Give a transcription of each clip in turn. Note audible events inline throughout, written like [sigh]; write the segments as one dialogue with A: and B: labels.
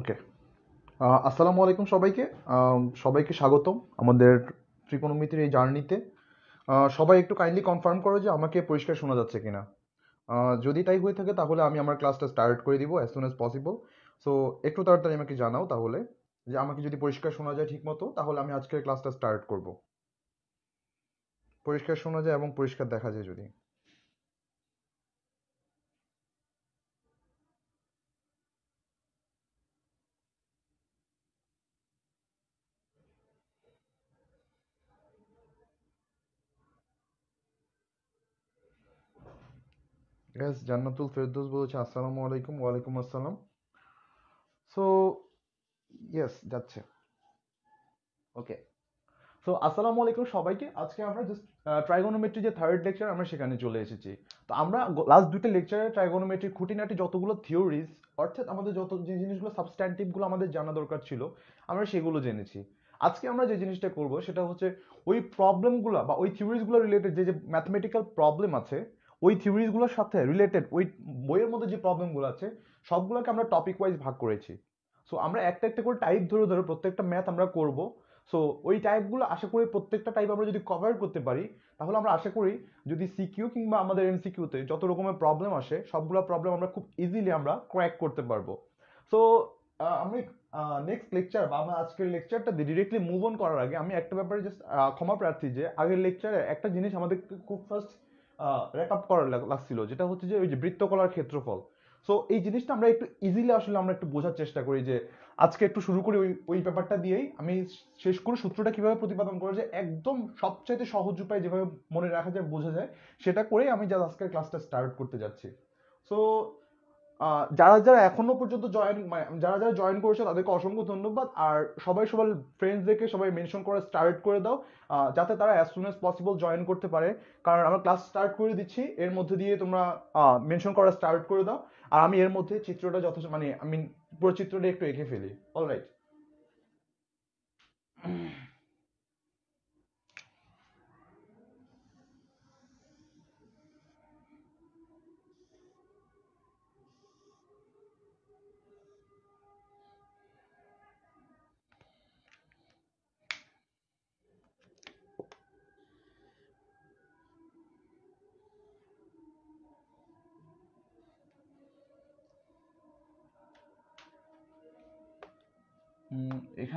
A: ওকে আসসালামু আলাইকুম সবাইকে সবাইকে স্বাগতম আমাদের ত্রিকোণমিতির এই জার্নিতে সবাই একটু কাইন্ডলি কনফার্ম করো যে আমাকে পরিষ্কার শোনা যাচ্ছে কিনা যদি তাই হয়ে থাকে তাহলে আমি আমার ক্লাসটা স্টার্ট করে দিব as soon as possible so একটু তাড়াতাড়ি আমাকে জানাও তাহলে যে আমাকে যদি পরিষ্কার শোনা যায় ঠিকমতো তাহলে আমি আজকের ক্লাসটা স্টার্ট করব পরিষ্কার শোনা যায় এবং পরিষ্কার দেখা যায় যদি গ্যাস জান্নাতুল ফেরদৌস বলছে আসসালামু আলাইকুম ওয়ালাইকুম আসসালাম সো ইয়েস যাচ্ছে ওকে সো আসসালামু আলাইকুম সবাইকে আজকে আমরা জাস্ট ট্রাইগোনোমেট্রি যে থার্ড লেকচার আমরা সেখানে চলে এসেছি তো আমরা লাস্ট দুটো লেকচারে ট্রাইগোনোমেট্রি খুঁটিনাটি যতগুলো থিওরিজ অর্থাৎ আমাদের যত যে জিনিসগুলো সাবস্ট্যান্টিভগুলো আমাদের জানা দরকার ছিল আমরা সেগুলো জেনেছি আজকে আমরা যে জিনিসটা করব সেটা হচ্ছে ওই প্রবলেমগুলো বা ওই থিওরিজগুলো রিলেটেড যে যে ম্যাথমেটিক্যাল প্রবলেম আছে ওই থিওরিজগুলোর সাথে রিলেটেড ওই বইয়ের মধ্যে যে প্রবলেমগুলো আছে সবগুলোকে আমরা টপিক ওয়াইজ ভাগ করেছি সো আমরা একটা একটা করে টাইপ ধরে ধরে প্রত্যেকটা ম্যাথ আমরা করব সো ওই টাইপগুলো আশা করি প্রত্যেকটা টাইপ আমরা যদি কভার করতে পারি তাহলে আমরা আশা করি যদি সিকিউ কিংবা আমাদের এমসিকিউতে যত রকমের প্রবলেম আসে সবগুলো প্রবলেম আমরা খুব ইজিলি আমরা ক্র্যাক করতে পারবো সো আমি নেক্সট লেকচার বা আমার আজকের লেকচারটা ডিরেক্টলি মুভ অন করার আগে আমি একটা ব্যাপারে জাস্ট ক্ষমা প্রার্থী যে আগের লেকচারে একটা জিনিস আমাদের খুব ফার্স্ট রেক আপ করা লাগছিল যেটা হচ্ছে যে ওই যে বৃত্তকলার ক্ষেত্রফল সো এই জিনিসটা আমরা একটু ইজিলি আসলে আমরা একটু বোঝার চেষ্টা করি যে আজকে একটু শুরু করি ওই ওই ব্যাপারটা দিয়েই আমি শেষ করে সূত্রটা কিভাবে প্রতিপাদন করা যায় একদম সবচাইতে সহজ উপায় যেভাবে মনে রাখা যায় বোঝা যায় সেটা করেই আমি যা আজকের ক্লাসটা স্টার্ট করতে যাচ্ছি সো যারা যারা এখনো পর্যন্ত জয়েন মানে যারা যারা জয়েন করেছে তাদেরকে অসংখ্য ধন্যবাদ আর সবাই সবার ফ্রেন্ডসদেরকে সবাই মেনশন করা স্টার্ট করে দাও যাতে তারা as soon as possible join করতে পারে কারণ আমরা ক্লাস স্টার্ট করে দিচ্ছি এর মধ্যে দিয়ে তোমরা মেনশন করা স্টার্ট করে দাও আর আমি এর মধ্যে চিত্রটা যথেষ্ট মানে আমি পুরো চিত্রটা একটু এঁকে ফেলি অলরাইট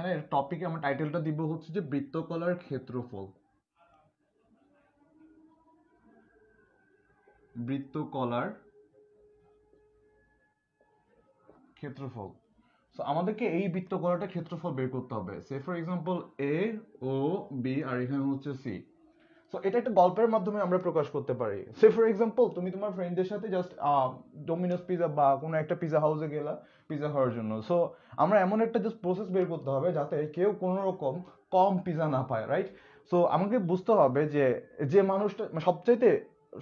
A: এখানে টপিকে আমার টাইটেলটা দিব হচ্ছে যে বৃত্তকলার ক্ষেত্রফল বৃত্তকলার ক্ষেত্রফল সো আমাদেরকে এই বৃত্তকলাটা ক্ষেত্রফল বের করতে হবে say for example A O B আর এখানে হচ্ছে সি সো এটা একটা গল্পের মাধ্যমে আমরা প্রকাশ করতে পারি সে ফর এক্সাম্পল তুমি তোমার ফ্রেন্ডদের সাথে জাস্ট ডোমিনোস পিজা বা কোনো একটা পিজা হাউসে গেলা পিজা খাওয়ার জন্য সো আমরা এমন একটা জাস্ট প্রসেস বের করতে হবে যাতে কেউ কোনো রকম কম পিজা না পায় রাইট সো আমাকে বুঝতে হবে যে যে মানুষটা সবচাইতে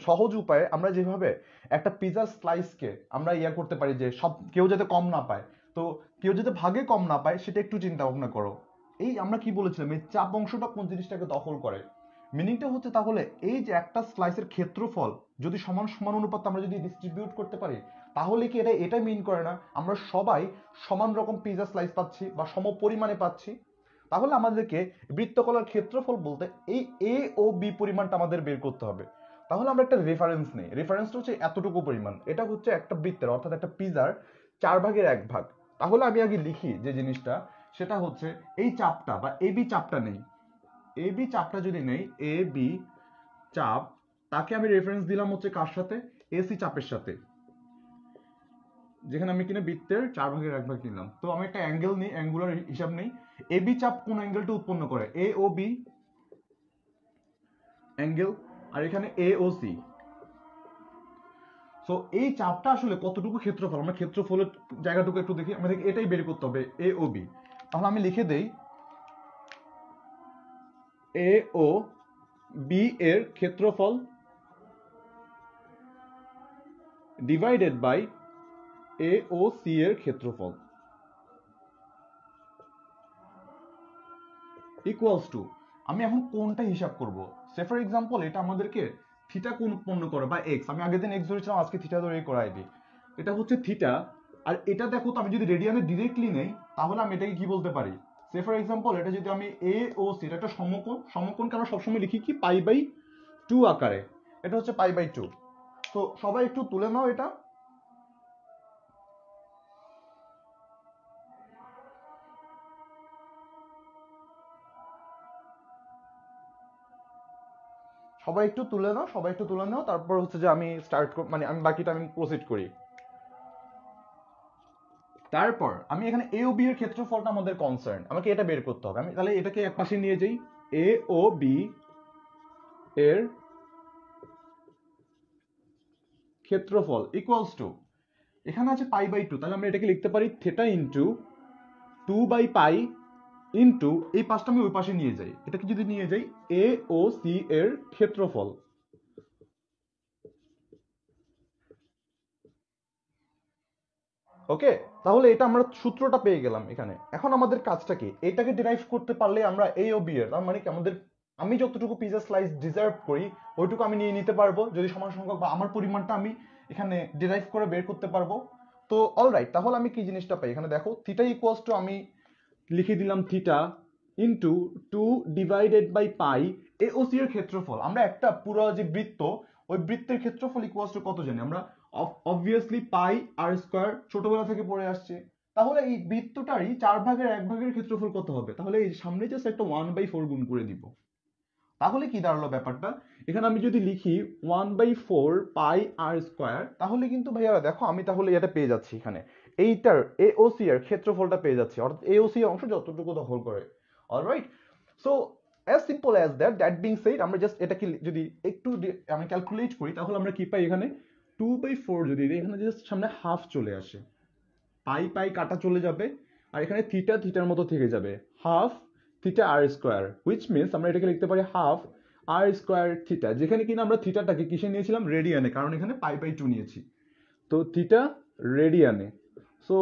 A: সহজ উপায়ে আমরা যেভাবে একটা পিজা স্লাইসকে আমরা ইয়া করতে পারি যে সব কেউ যাতে কম না পায় তো কেউ যাতে ভাগে কম না পায় সেটা একটু চিন্তা ভাবনা করো এই আমরা কি বলেছিলাম এই চাপ অংশটা কোন জিনিসটাকে দখল করে মিনিংটা হচ্ছে তাহলে এই যে একটা স্লাইসের ক্ষেত্রফল যদি সমান সমান অনুপাত আমরা যদি ডিস্ট্রিবিউট করতে পারি তাহলে কি এটা এটা মিন করে না আমরা সবাই সমান রকম পিজা স্লাইস পাচ্ছি বা সম পরিমাণে পাচ্ছি তাহলে আমাদেরকে বৃত্তকলার ক্ষেত্রফল বলতে এই এ ও বি পরিমাণটা আমাদের বের করতে হবে তাহলে আমরা একটা রেফারেন্স নেই রেফারেন্সটা হচ্ছে এতটুকু পরিমাণ এটা হচ্ছে একটা বৃত্তের অর্থাৎ একটা পিজার চার ভাগের এক ভাগ তাহলে আমি আগে লিখি যে জিনিসটা সেটা হচ্ছে এই চাপটা বা এ বি চাপটা নেই এ বি চাপটা যদি নেই এ বি চাপ তাকে আমি রেফারেন্স দিলাম হচ্ছে কার সাথে এসি চাপের সাথে যেখানে আমি কিনে বৃত্তের চার ভাগের এক ভাগ কিনলাম তো আমি একটা অ্যাঙ্গেল নিই অ্যাঙ্গুলার হিসাব নেই এ বি চাপ কোন অ্যাঙ্গেলটা উৎপন্ন করে এ ও বি অ্যাঙ্গেল আর এখানে এ ও সি তো এই চাপটা আসলে কতটুকু ক্ষেত্রফল আমরা ক্ষেত্রফলের জায়গাটুকু একটু দেখি আমি দেখি এটাই বের করতে হবে এ ও বি তাহলে আমি লিখে দেই এ ও বি এর ক্ষেত্রফল divided by A O C এর ক্ষেত্রফল ইকুয়ালস টু আমি এখন কোনটা হিসাব করব সে ফর এক্সাম্পল এটা আমাদেরকে থিটা কোন উৎপন্ন করে বা এক্স আমি আগের দিন এক্স ধরেছিলাম আজকে থিটা ধরে করাই দিই এটা হচ্ছে থিটা আর এটা দেখো তো আমি যদি রেডিয়ানে ডিরেক্টলি নেই তাহলে আমি এটাকে কি বলতে পারি সে ফর এক্সাম্পল এটা যদি আমি এ ও সি এটা একটা সমকোণ সমকোণকে আমরা সবসময় লিখি কি পাই বাই টু আকারে এটা হচ্ছে পাই বাই টু তো সবাই একটু তুলে নাও এটা সবাই একটু তুলে নাও সবাই একটু তুলে নাও তারপর হচ্ছে যে আমি স্টার্ট মানে আমি বাকিটা আমি প্রসিড করি তারপর আমি এখানে এ ও বি এর ক্ষেত্রফলটা আমাদের কনসার্ন আমাকে এটা বের করতে হবে আমি তাহলে এটাকে এক পাশে নিয়ে যাই এ ও বি এর ক্ষেত্রফল ইকুয়ালস টু এখানে আছে পাই বাই টু তাহলে আমরা এটাকে লিখতে পারি theta into two by pi into এই পাঁচটা আমি ওই পাশে নিয়ে যাই এটাকে যদি নিয়ে যাই এ ও সি এর ক্ষেত্রফল ওকে তাহলে এটা আমরা সূত্রটা পেয়ে গেলাম এখানে এখন আমাদের কাজটা কি এটাকে ডিরাইভ করতে পারলে আমরা এ ও বি এর তার মানে কি আমাদের আমি যতটুকু পিজা স্লাইস ডিজার্ভ করি ওইটুকু আমি নিয়ে নিতে পারবো যদি সমান সংখ্যক বা আমার পরিমাণটা আমি এখানে ডিরাইভ করে বের করতে পারবো তো অলরাইট তাহলে আমি কি জিনিসটা পাই এখানে দেখো থিটা ইকুয়ালস টু আমি লিখে দিলাম theta into two divided by pi A AOC এর ক্ষেত্রফল আমরা একটা পুরো যে বৃত্ত ওই বৃত্তের ক্ষেত্রফল ইকুয়াস টু কত জানি আমরা অবভিয়াসলি পাই আর স্কোয়ার ছোটবেলা থেকে পড়ে আসছে তাহলে এই বৃত্তটারই চার ভাগের এক ভাগের ক্ষেত্রফল কত হবে তাহলে এই সামনে জাস্ট একটা ওয়ান বাই ফোর গুণ করে দিব তাহলে কি দাঁড়ালো ব্যাপারটা এখানে আমি যদি লিখি one by four pi r square তাহলে কিন্তু ভাইয়ারা দেখো আমি তাহলে এটা পেয়ে যাচ্ছি এখানে এইটার এ সি এর ক্ষেত্রফলটা পেয়ে যাচ্ছি অর্থাৎ এ এওসি অংশ যতটুকু দখল করে alright so as simple as that that being said আমরা জাস্ট এটাকে যদি একটু আমি ক্যালকুলেট করি তাহলে আমরা কি পাই এখানে টু বাই ফোর যদি এখানে জাস্ট সামনে হাফ চলে আসে পাই পাই কাটা চলে যাবে আর এখানে থিটা থিটার মতো থেকে যাবে half theta r square which means আমরা এটাকে লিখতে পারি হাফ আর স্কোয়ার থিটা যেখানে কিনা আমরা থিটাটাকে কিসে নিয়েছিলাম রেডিয়ানে কারণ এখানে পাই বাই টু নিয়েছি তো থিটা রেডিয়ানে so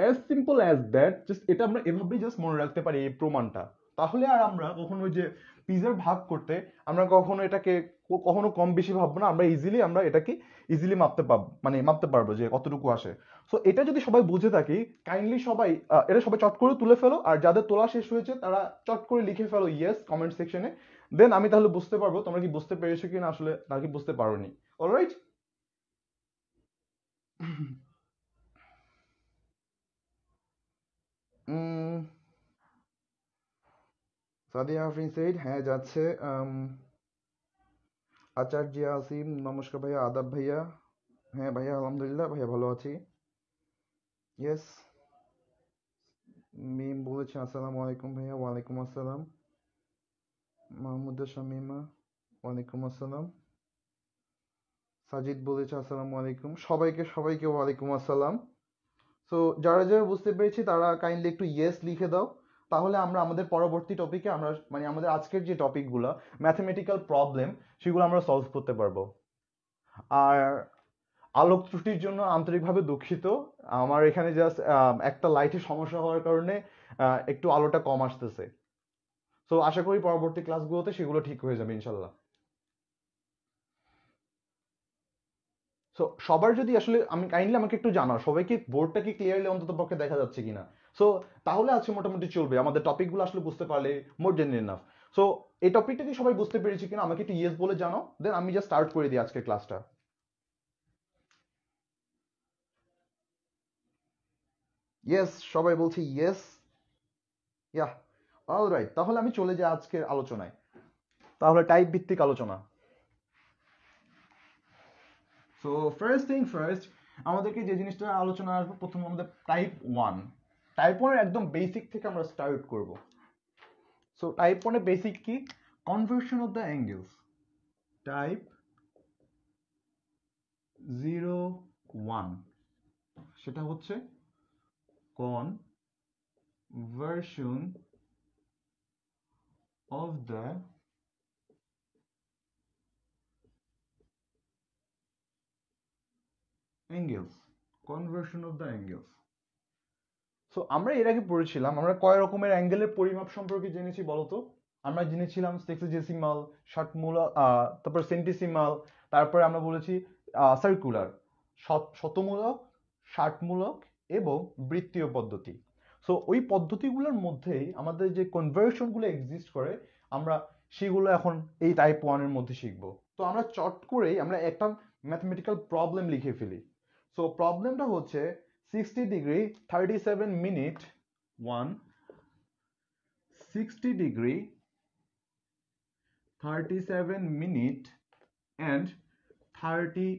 A: as simple as that just এটা আমরা এভাবেই জাস্ট মনে রাখতে পারি এই প্রমাণটা তাহলে আর আমরা কখনো যে পিজার ভাগ করতে আমরা কখনো এটাকে কখনো কম বেশি ভাববো না আমরা ইজিলি আমরা এটাকে ইজিলি মাপতে পাব মানে মাপতে পারবো যে কতটুকু আসে সো এটা যদি সবাই বুঝে থাকি কাইন্ডলি সবাই এটা সবাই চট করে তুলে ফেলো আর যাদের তোলা শেষ হয়েছে তারা চট করে লিখে ফেলো ইয়েস কমেন্ট সেকশনে দেন আমি তাহলে বুঝতে পারবো তোমরা কি বুঝতে পেরেছো কি না আসলে নাকি বুঝতে পারো নি অলরাইট সাদিয়া আফরিন সেইড হ্যাঁ যাচ্ছে আচার্য আসিম নমস্কার ভাইয়া আদাব ভাইয়া হ্যাঁ ভাইয়া আলহামদুলিল্লাহ ভাইয়া ভালো আছি ইয়েস মিম বলেছে আসসালামু আলাইকুম ভাইয়া ওয়ালাইকুম আসসালাম মাহমুদা শামিমা ওয়ালাইকুম আসসালাম সাজিদ বলেছে আসসালামু আলাইকুম সবাইকে সবাইকে ওয়ালাইকুম আসসালাম সো যারা যারা বুঝতে পেরেছি তারা কাইন্ডলি একটু ইয়েস লিখে দাও তাহলে আমরা আমাদের পরবর্তী টপিকে আমরা মানে আমাদের আজকের যে টপিকগুলো ম্যাথমেটিক্যাল প্রবলেম সেগুলো আমরা সলভ করতে পারবো আর আলোক ত্রুটির জন্য আন্তরিকভাবে দুঃখিত আমার এখানে জাস্ট একটা লাইটের সমস্যা হওয়ার কারণে একটু আলোটা কম আসতেছে তো আশা করি পরবর্তী ক্লাসগুলোতে সেগুলো ঠিক হয়ে যাবে ইনশাল্লাহ সো সবার যদি আসলে আমি কাইন্ডলি আমাকে একটু জানাও সবাইকে বোর্ডটা কি ক্লিয়ারলি অন্তত পক্ষে দেখা যাচ্ছে কিনা সো তাহলে আজকে মোটামুটি চলবে আমাদের টপিকগুলো আসলে বুঝতে পারলে মোর দেন এনাফ সো এই টপিকটা কি সবাই বুঝতে পেরেছি কিনা আমাকে একটু ইয়েস বলে জানো দেন আমি জাস্ট স্টার্ট করে দিই আজকে ক্লাসটা ইয়েস সবাই বলছে ইয়েস ইয়া অল রাইট তাহলে আমি চলে যাই আজকের আলোচনায় তাহলে টাইপ ভিত্তিক আলোচনা সো ফার্স্ট থিং ফার্স্ট আমাদেরকে যে জিনিসটা আলোচনা আসবে প্রথম আমাদের টাইপ ওয়ান টাইপ ওয়ানের একদম বেসিক থেকে আমরা স্টার্ট করব সো টাইপ ওয়ানের বেসিক কি conversion of the angles type zero one সেটা হচ্ছে conversion of the angles conversion of the angles so আমরা এর আগে পড়েছিলাম আমরা কয় রকমের অ্যাঙ্গেলের পরিমাপ সম্পর্কে জেনেছি বলতো আমরা জেনেছিলাম সেক্সজেসিমাল ষাটমূলা তারপর সেন্টিসিমাল তারপরে আমরা বলেছি সার্কুলার শতমূলক ষাটমূলক এবং বৃত্তীয় পদ্ধতি সো ওই পদ্ধতিগুলোর মধ্যেই আমাদের যে কনভার্সনগুলো এক্সিস্ট করে আমরা সেগুলো এখন এই টাইপ ওয়ানের মধ্যে শিখবো তো আমরা চট করেই আমরা একটা ম্যাথমেটিক্যাল প্রবলেম লিখে ফেলি সো প্রবলেমটা হচ্ছে 60 degree 37 minute 1 60 degree 37 minute and 30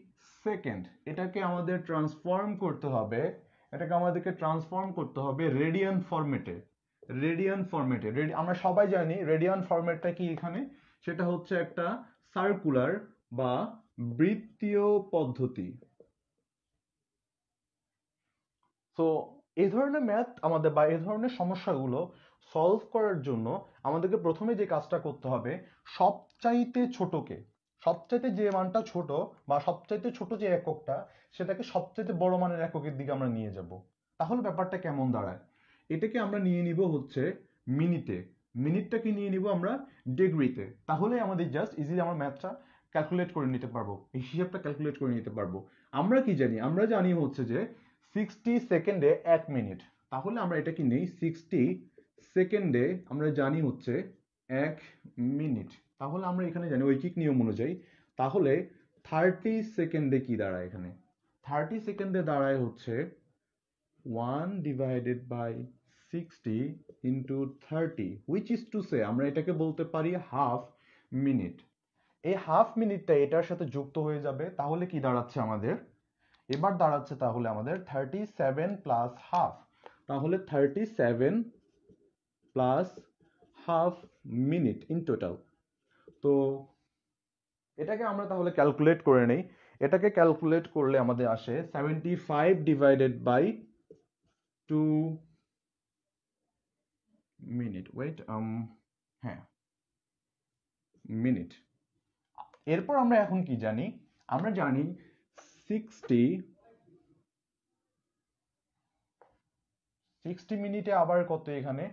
A: second এটাকে আমাদের ট্রান্সফর্ম করতে হবে এটাকে আমাদেরকে ট্রান্সফর্ম করতে হবে রেডিয়ান ফরম্যাটে রেডিয়ান ফরম্যাটে আমরা সবাই জানি রেডিয়ান ফরম্যাটটা কি এখানে সেটা হচ্ছে একটা সার্কুলার বা বৃত্তীয় পদ্ধতি সো এই ধরনের ম্যাথ আমাদের বা এই ধরনের সমস্যাগুলো সলভ করার জন্য আমাদেরকে প্রথমে যে কাজটা করতে হবে সবচাইতে ছোটকে সবচাইতে যে মানটা ছোট বা সবচাইতে ছোট যে এককটা সেটাকে সবচাইতে বড় মানের এককের দিকে আমরা নিয়ে যাব তাহলে ব্যাপারটা কেমন দাঁড়ায় এটাকে আমরা নিয়ে নিব হচ্ছে মিনিটে মিনিটটাকে নিয়ে নিব আমরা ডিগ্রিতে তাহলে আমাদের জাস্ট ইজিলি আমরা ম্যাথটা ক্যালকুলেট করে নিতে পারবো এই হিসাবটা ক্যালকুলেট করে নিতে পারবো আমরা কি জানি আমরা জানি হচ্ছে যে সিক্সটি সেকেন্ডে এক মিনিট তাহলে আমরা এটা কি নেই সিক্সটি সেকেন্ডে আমরা জানি হচ্ছে এক মিনিট তাহলে আমরা এখানে জানি ঐকিক নিয়ম অনুযায়ী তাহলে থার্টি সেকেন্ডে কি দাঁড়ায় এখানে থার্টি সেকেন্ডে দাঁড়ায় হচ্ছে one divided by sixty into thirty which is to say আমরা এটাকে বলতে পারি হাফ মিনিট এই হাফ মিনিটটা এটার সাথে যুক্ত হয়ে যাবে তাহলে কি দাঁড়াচ্ছে আমাদের এবার দাঁড়াচ্ছে তাহলে আমাদের থার্টি সেভেন প্লাস হাফ তাহলে thirty seven plus half minute in total তো এটাকে আমরা তাহলে ক্যালকুলেট করে নেই এটাকে ক্যালকুলেট করলে আমাদের আসে seventy five divided by two minute wait হ্যাঁ মিনিট এরপর আমরা এখন কি জানি আমরা জানি সিক্সটি সিক্সটি মিনিটে আবার কত এখানে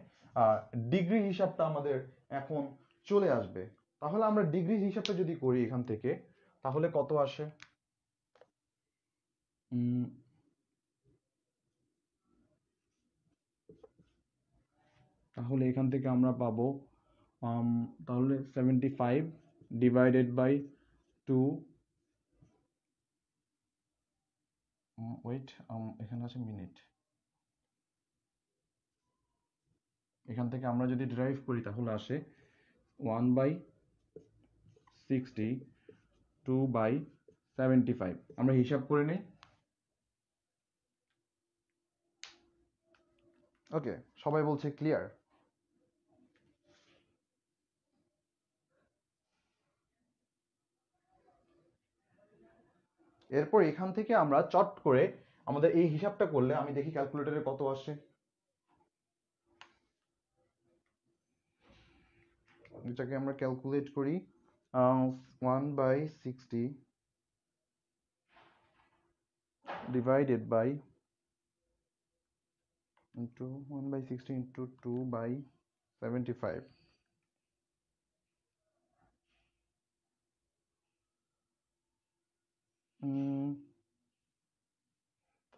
A: ডিগ্রি হিসাবটা আমাদের এখন চলে আসবে তাহলে আমরা ডিগ্রি হিসাবটা যদি করি এখান থেকে তাহলে কত আসে তাহলে এখান থেকে আমরা পাবো তাহলে seventy five divided by two wait um, এখানে আছে মিনিট এখান থেকে আমরা যদি ড্রাইভ করি তাহলে আসে one by sixty two by seventy five আমরা হিসাব করে নিই ওকে সবাই বলছে ক্লিয়ার এরপর এখান থেকে আমরা চট করে আমাদের এই হিসাবটা করলে আমি দেখি ক্যালকুলেটরে কত আসে এটাকে আমরা ক্যালকুলেট করি one by sixty divided by into one by sixty into two by seventy five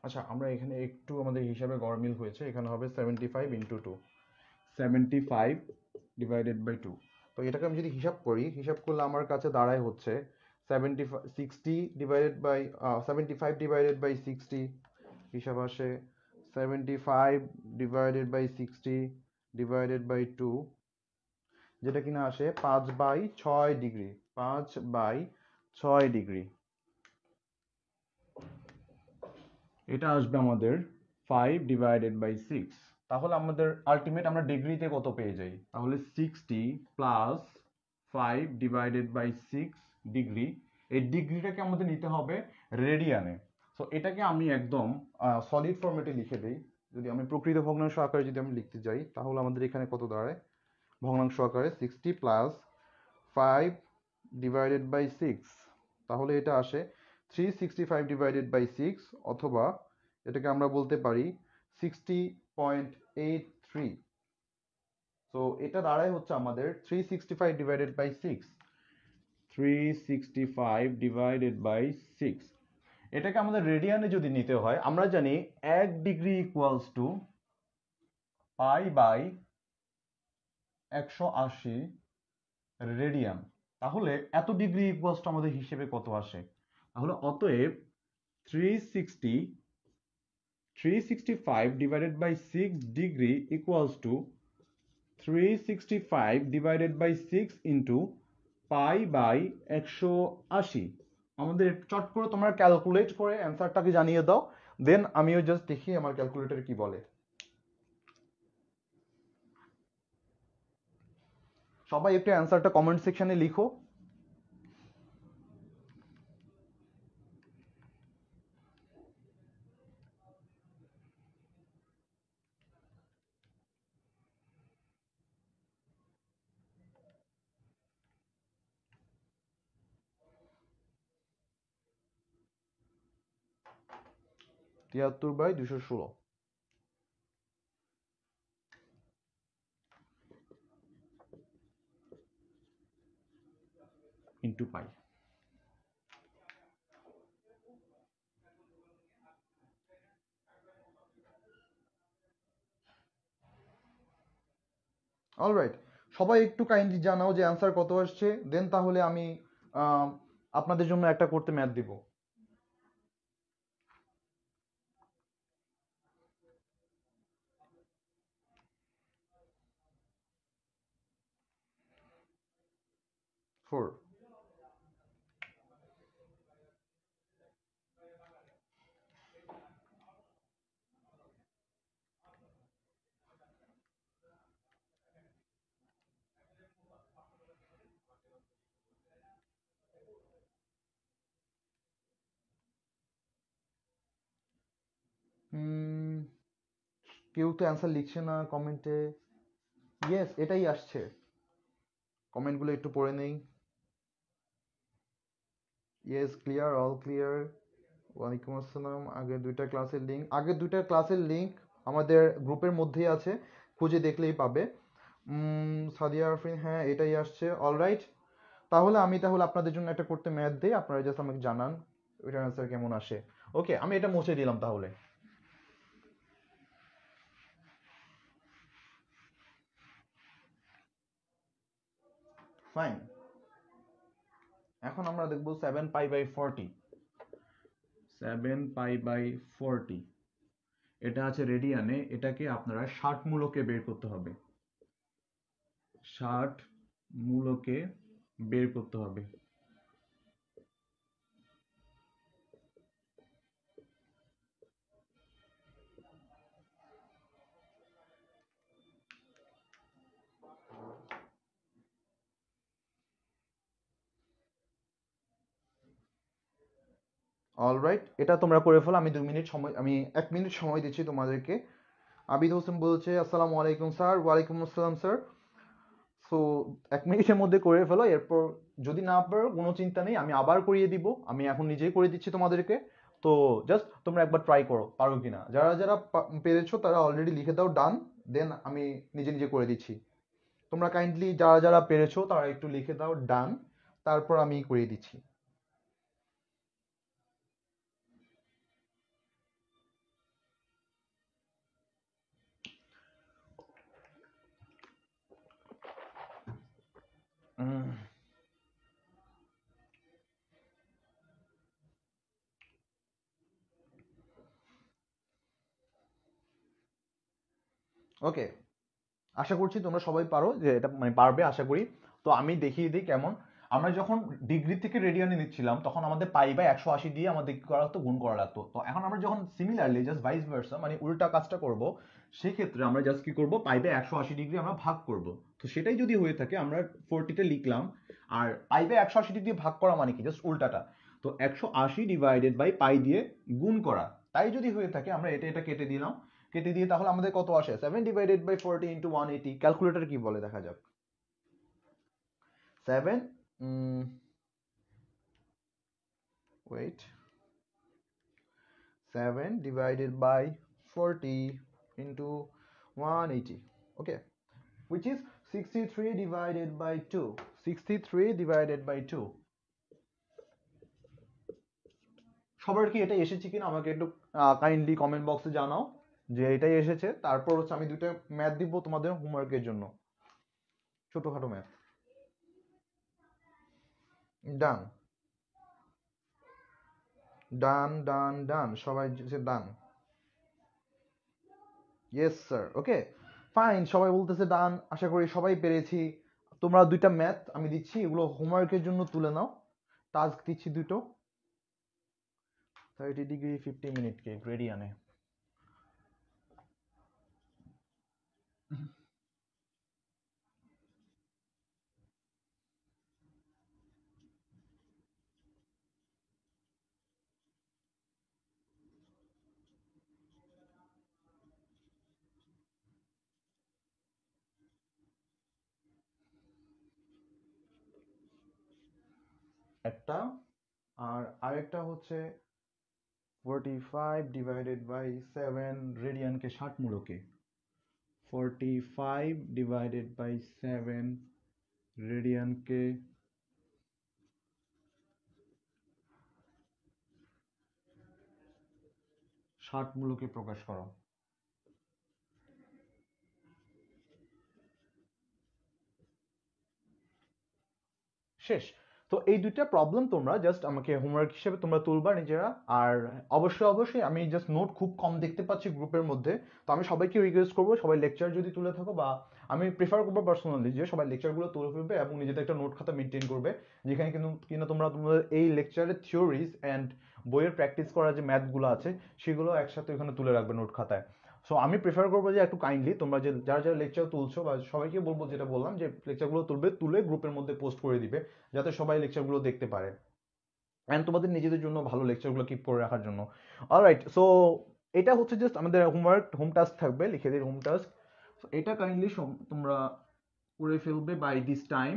A: আচ্ছা আমরা এখানে একটু আমাদের হিসাবে গরমিল হয়েছে এখানে হবে seventy five into two seventy five divided by two তো এটাকে আমি যদি হিসাব করি হিসাব করলে আমার কাছে দাঁড়ায় হচ্ছে seventy sixty divided by seventy five divided by sixty হিসাব আসে seventy five divided by sixty divided by two যেটা কিনা আসে পাঁচ বাই ছয় ডিগ্রি পাঁচ বাই ছয় ডিগ্রি এটা আসবে আমাদের ফাইভ ডিভাইডেড বাই সিক্স তাহলে আমাদের আলটিমেট আমরা ডিগ্রিতে কত পেয়ে যাই তাহলে sixty plus five divided by six degree এই ডিগ্রিটাকে আমাদের নিতে হবে রেডিয়ানে সো এটাকে আমি একদম সলিড ফর্মেটে লিখে দিই যদি আমি প্রকৃত ভগ্নাংশ আকারে যদি আমি লিখতে যাই তাহলে আমাদের এখানে কত দাঁড়ায় ভগ্নাংশ আকারে sixty plus five divided by six তাহলে এটা আসে three sixty five divided by six অথবা এটাকে আমরা বলতে পারি সিক্সটি পয়েন্ট এইট থ্রি তো এটা দাঁড়ায় হচ্ছে আমাদের three sixty five divided by six three sixty five divided by six এটাকে আমাদের রেডিয়ানে যদি নিতে হয় আমরা জানি এক degree equals to pi by একশো আশি রেডিয়ান তাহলে এত ডিগ্রি ইকুয়ালস টু আমাদের হিসেবে কত আসে তাহলে অতএব three sixty three sixty five divided by six degree equals to three sixty five divided by six into pi by একশো আশি আমাদের চট করে তোমরা ক্যালকুলেট করে অ্যান্সারটাকে জানিয়ে দাও দেন আমিও জাস্ট দেখি আমার ক্যালকুলেটর কি বলে সবাই একটু অ্যান্সারটা কমেন্ট সেকশানে লিখো তিয়াত্তর বাই দুশো ষোলো ইন্টু পাই রাইট সবাই একটু কাইন্ডলি জানাও যে অ্যান্সার কত আসছে দেন তাহলে আমি আপনাদের জন্য একটা করতে ম্যাথ দিব 4 hmm, কেউ তো অ্যান্সার লিখছে না কমেন্টে ইয়েস এটাই আসছে কমেন্টগুলো একটু পড়ে নেই ইয়েস ক্লিয়ার অল ক্লিয়ার ওয়ালাইকুম আসসালাম আগের দুইটা ক্লাসের লিঙ্ক আগের দুইটা ক্লাসের লিঙ্ক আমাদের গ্রুপের মধ্যেই আছে খুঁজে দেখলেই পাবে সাদিয়া আরফিন হ্যাঁ এটাই আসছে অলরাইট তাহলে আমি তাহলে আপনাদের জন্য একটা করতে ম্যাথ দিই আপনারা জাস্ট আমাকে জানান ওইটার অ্যান্সার কেমন আসে ওকে আমি এটা মুছে দিলাম তাহলে ফাইন এখন আমরা দেখব seven pi by forty 7 pi by 40 এটা আছে রেডিয়ানে এটাকে আপনারা ষাট মূলকে বের করতে হবে ষাট মূলকে বের করতে হবে অলরাইট এটা তোমরা করে ফেলো আমি দু মিনিট সময় আমি এক মিনিট সময় দিচ্ছি তোমাদেরকে আবিদ হোসেন বলছে আসসালামু আলাইকুম স্যার ওয়ালাইকুম আসসালাম স্যার সো এক মিনিটের মধ্যে করে ফেলো এরপর যদি না পারো কোনো চিন্তা নেই আমি আবার করিয়ে দিব আমি এখন নিজেই করে দিচ্ছি তোমাদেরকে তো জাস্ট তোমরা একবার ট্রাই করো পারো কি না যারা যারা পেরেছো তারা অলরেডি লিখে দাও ডান দেন আমি নিজে নিজে করে দিচ্ছি তোমরা কাইন্ডলি যারা যারা পেরেছো তারা একটু লিখে দাও ডান তারপর আমি করিয়ে দিচ্ছি ওকে আশা করছি তোমরা সবাই পারো যে এটা মানে পারবে আশা করি তো আমি দেখিয়ে দিই কেমন আমরা যখন ডিগ্রি থেকে রেডিয়ানে নিচ্ছিলাম তখন আমাদের পাই বা একশো আশি দিয়ে আমাদের কি করা লাগতো গুণ করা লাগতো তো এখন আমরা যখন সিমিলারলি জাস্ট ভাইস ভার্সা মানে উল্টা কাজটা করবো সেক্ষেত্রে আমরা জাস্ট কি করবো পাই বাই একশো আশি ডিগ্রি আমরা ভাগ করব তো সেটাই যদি হয়ে থাকে আমরা ফোরটিটা লিখলাম আর পাই বাই একশো আশি ডিগ্রি ভাগ করা মানে কি জাস্ট উল্টাটা তো একশো আশি ডিভাইডেড বাই পাই দিয়ে গুণ করা তাই যদি হয়ে থাকে আমরা এটা এটা কেটে দিলাম কেটে দিয়ে তাহলে আমাদের কত আসে seven divided by forty into one eighty calculator কি বলে দেখা যাক seven wait seven divided by forty into 180 okay which is 63 divided by 2 63 divided by 2 সবার কি এটা এসেছে কিনা আমাকে একটু কাইন্ডলি কমেন্ট বক্সে জানাও যে এটাই এসেছে তারপর হচ্ছে আমি দুটো ম্যাথ দিব তোমাদের হোমওয়ার্কের জন্য ছোটখাটো ম্যাথ ডান ডান ডান ডান সবাই যে done yes sir okay fine সবাই বলতেছে ডান আশা করি সবাই পেরেছি তোমরা দুইটা ম্যাথ আমি দিচ্ছি এগুলো হোমওয়ার্কের জন্য তুলে নাও টাস্ক দিচ্ছি দুটো থার্টি ডিগ্রি ফিফটি মিনিটকে গ্রেডিয়ানে একটা আর আরেকটা হচ্ছে forty five divided by seven রেডিয়ানকে ষাট মূলকে forty five divided by seven রেডিয়ানকে ষাট মূলকে প্রকাশ করা শেষ তো এই দুইটা প্রবলেম তোমরা জাস্ট আমাকে হোমওয়ার্ক হিসেবে তোমরা তুলবা নিজেরা আর অবশ্যই অবশ্যই আমি জাস্ট নোট খুব কম দেখতে পাচ্ছি গ্রুপের মধ্যে তো আমি সবাইকে রিকোয়েস্ট করবো সবাই লেকচার যদি তুলে থাকো বা আমি প্রেফার করবো পার্সোনালি যে সবাই লেকচারগুলো তুলে ফেলবে এবং নিজেদের একটা নোট খাতা মেনটেন করবে যেখানে কিন্তু কিনা তোমরা তোমাদের এই লেকচারের থিওরিজ অ্যান্ড বইয়ের প্র্যাকটিস করা যে ম্যাথগুলো আছে সেগুলো একসাথে ওখানে তুলে রাখবে নোট খাতায় সো আমি প্রেফার করবো যে একটু কাইন্ডলি তোমরা যে যারা যারা লেকচার তুলছো বা সবাইকে বলবো যেটা বললাম যে লেকচারগুলো তুলবে তুলে গ্রুপের মধ্যে পোস্ট করে দিবে যাতে সবাই লেকচারগুলো দেখতে পারে অ্যান্ড তোমাদের নিজেদের জন্য ভালো লেকচারগুলো কিপ করে রাখার জন্য অলরাইট সো এটা হচ্ছে জাস্ট আমাদের হোমওয়ার্ক হোম টাস্ক থাকবে লিখে দিই হোম টাস্ক এটা কাইন্ডলি তোমরা করে ফেলবে বাই দিস টাইম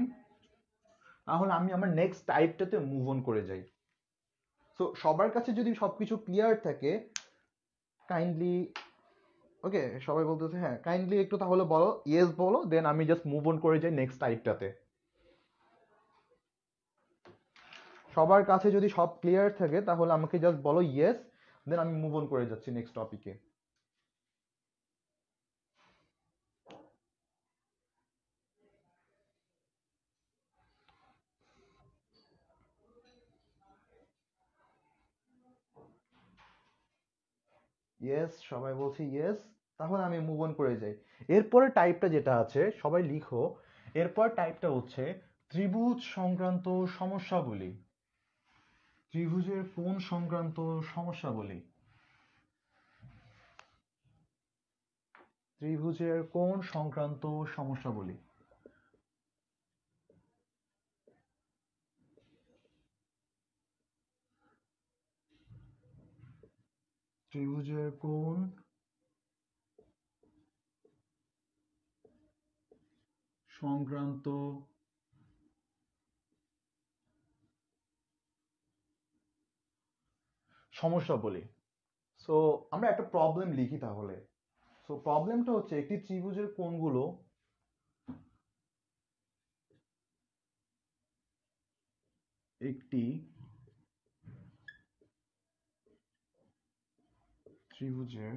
A: তাহলে আমি আমার নেক্সট টাইপটাতে মুভ অন করে যাই সো সবার কাছে যদি সব কিছু ক্লিয়ার থাকে কাইন্ডলি ওকে সবাই বলতেছে হ্যাঁ কাইন্ডলি একটু তাহলে বলো ইয়েস বলো দেন আমি জাস্ট মুভ অন করে যাই নেক্সট টাইপটাতে সবার কাছে যদি সব ক্লিয়ার থাকে তাহলে আমাকে জাস্ট বলো ইয়েস দেন আমি মুভ অন করে যাচ্ছি নেক্সট টপিকে ইয়েস সবাই বলছি ইয়েস তাহলে আমি মুভ অন করে যাই এরপরে টাইপটা যেটা আছে সবাই লিখো এরপর টাইপটা হচ্ছে ত্রিভুজ সংক্রান্ত সমস্যাবলী ত্রিভুজের কোন সংক্রান্ত সমস্যাবলী ত্রিভুজের কোন সংক্রান্ত সমস্যাবলী ত্রিভুজের কোন সংক্রান্ত সমস্যা বলি সো আমরা একটা প্রবলেম লিখি তাহলে সো প্রবলেমটা হচ্ছে একটি ত্রিভুজের কোণগুলো একটি ত্রিভুজের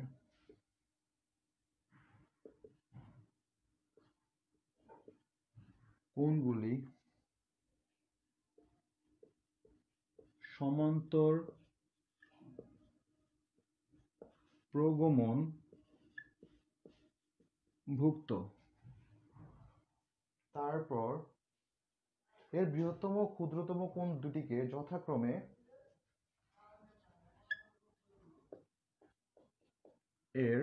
A: কোণগুলি সমান্তর প্রগমন ভুক্ত তারপর এর বৃহত্তম ক্ষুদ্রতম কোণ দুটিকে যথাক্রমে এর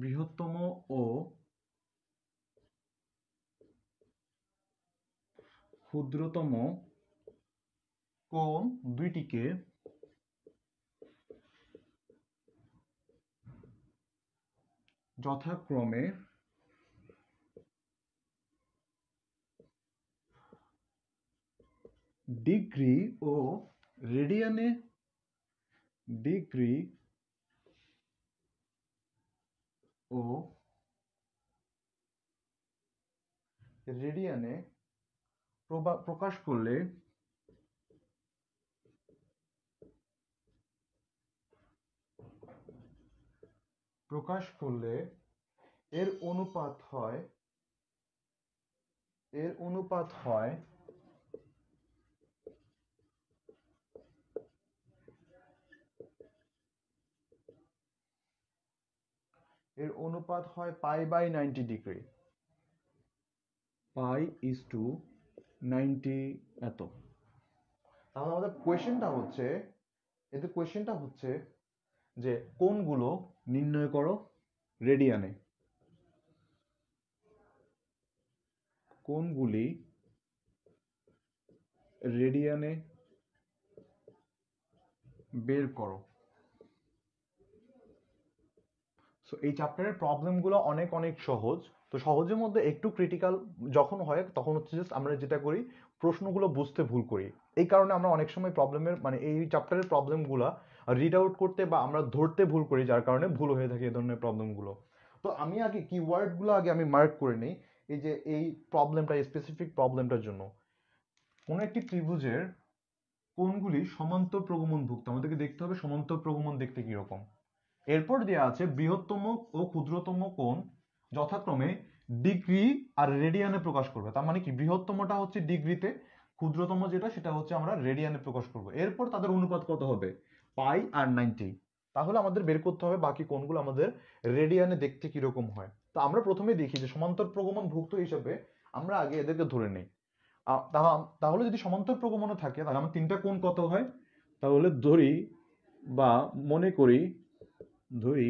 A: বৃহত্তম ও ক্ষুদ্রতম কোণ দুইটিকে যথাক্রমে ডিগ্রি ও রেডিয়ানে ডিগ্রি ও রেডিয়ানে প্রকাশ করলে প্রকাশ করলে এর অনুপাত হয় এর অনুপাত হয় এর অনুপাত হয় pi by ninety degree pi is to ninety এত তাহলে আমাদের কোশ্চেনটা হচ্ছে এতে কোশ্চেনটা হচ্ছে যে কোনগুলো নির্ণয় করো রেডিয়ানে কোনগুলি রেডিয়ানে বের করো সো এই চ্যাপ্টারের প্রবলেমগুলো অনেক অনেক সহজ তো সহজের মধ্যে একটু ক্রিটিক্যাল যখন হয় তখন হচ্ছে জাস্ট আমরা যেটা করি প্রশ্নগুলো বুঝতে ভুল করি এই কারণে আমরা অনেক সময় প্রবলেমের মানে এই চ্যাপ্টারের প্রবলেমগুলো রিড আউট করতে বা আমরা ধরতে ভুল করি যার কারণে ভুল হয়ে থাকে এই ধরনের প্রবলেমগুলো তো আমি আগে কিওয়ার্ডগুলো আগে আমি মার্ক করে নিই এই যে এই প্রবলেমটা স্পেসিফিক প্রবলেমটার জন্য কোনো একটি ত্রিভুজের কোনগুলি সমান্তর ভুক্ত আমাদেরকে দেখতে হবে সমান্তর প্রগমন দেখতে কীরকম এরপর দেওয়া আছে বৃহত্তম ও ক্ষুদ্রতম কোণ যথাক্রমে ডিগ্রি আর রেডিয়ানে প্রকাশ করবে তার মানে কি বৃহত্তমটা হচ্ছে ডিগ্রিতে ক্ষুদ্রতম যেটা সেটা হচ্ছে আমরা রেডিয়ানে প্রকাশ করব এরপর তাদের অনুপাত কত হবে পাই আর নাইনটি তাহলে আমাদের বের করতে হবে বাকি কোনগুলো আমাদের রেডিয়ানে দেখতে কীরকম হয় তো আমরা প্রথমে দেখি যে সমান্তর প্রগমন ভুক্ত হিসেবে আমরা আগে এদেরকে ধরে নিই তাহলে যদি সমান্তর প্রগমনও থাকে তাহলে আমার তিনটা কোন কত হয় তাহলে ধরি বা মনে করি ধরি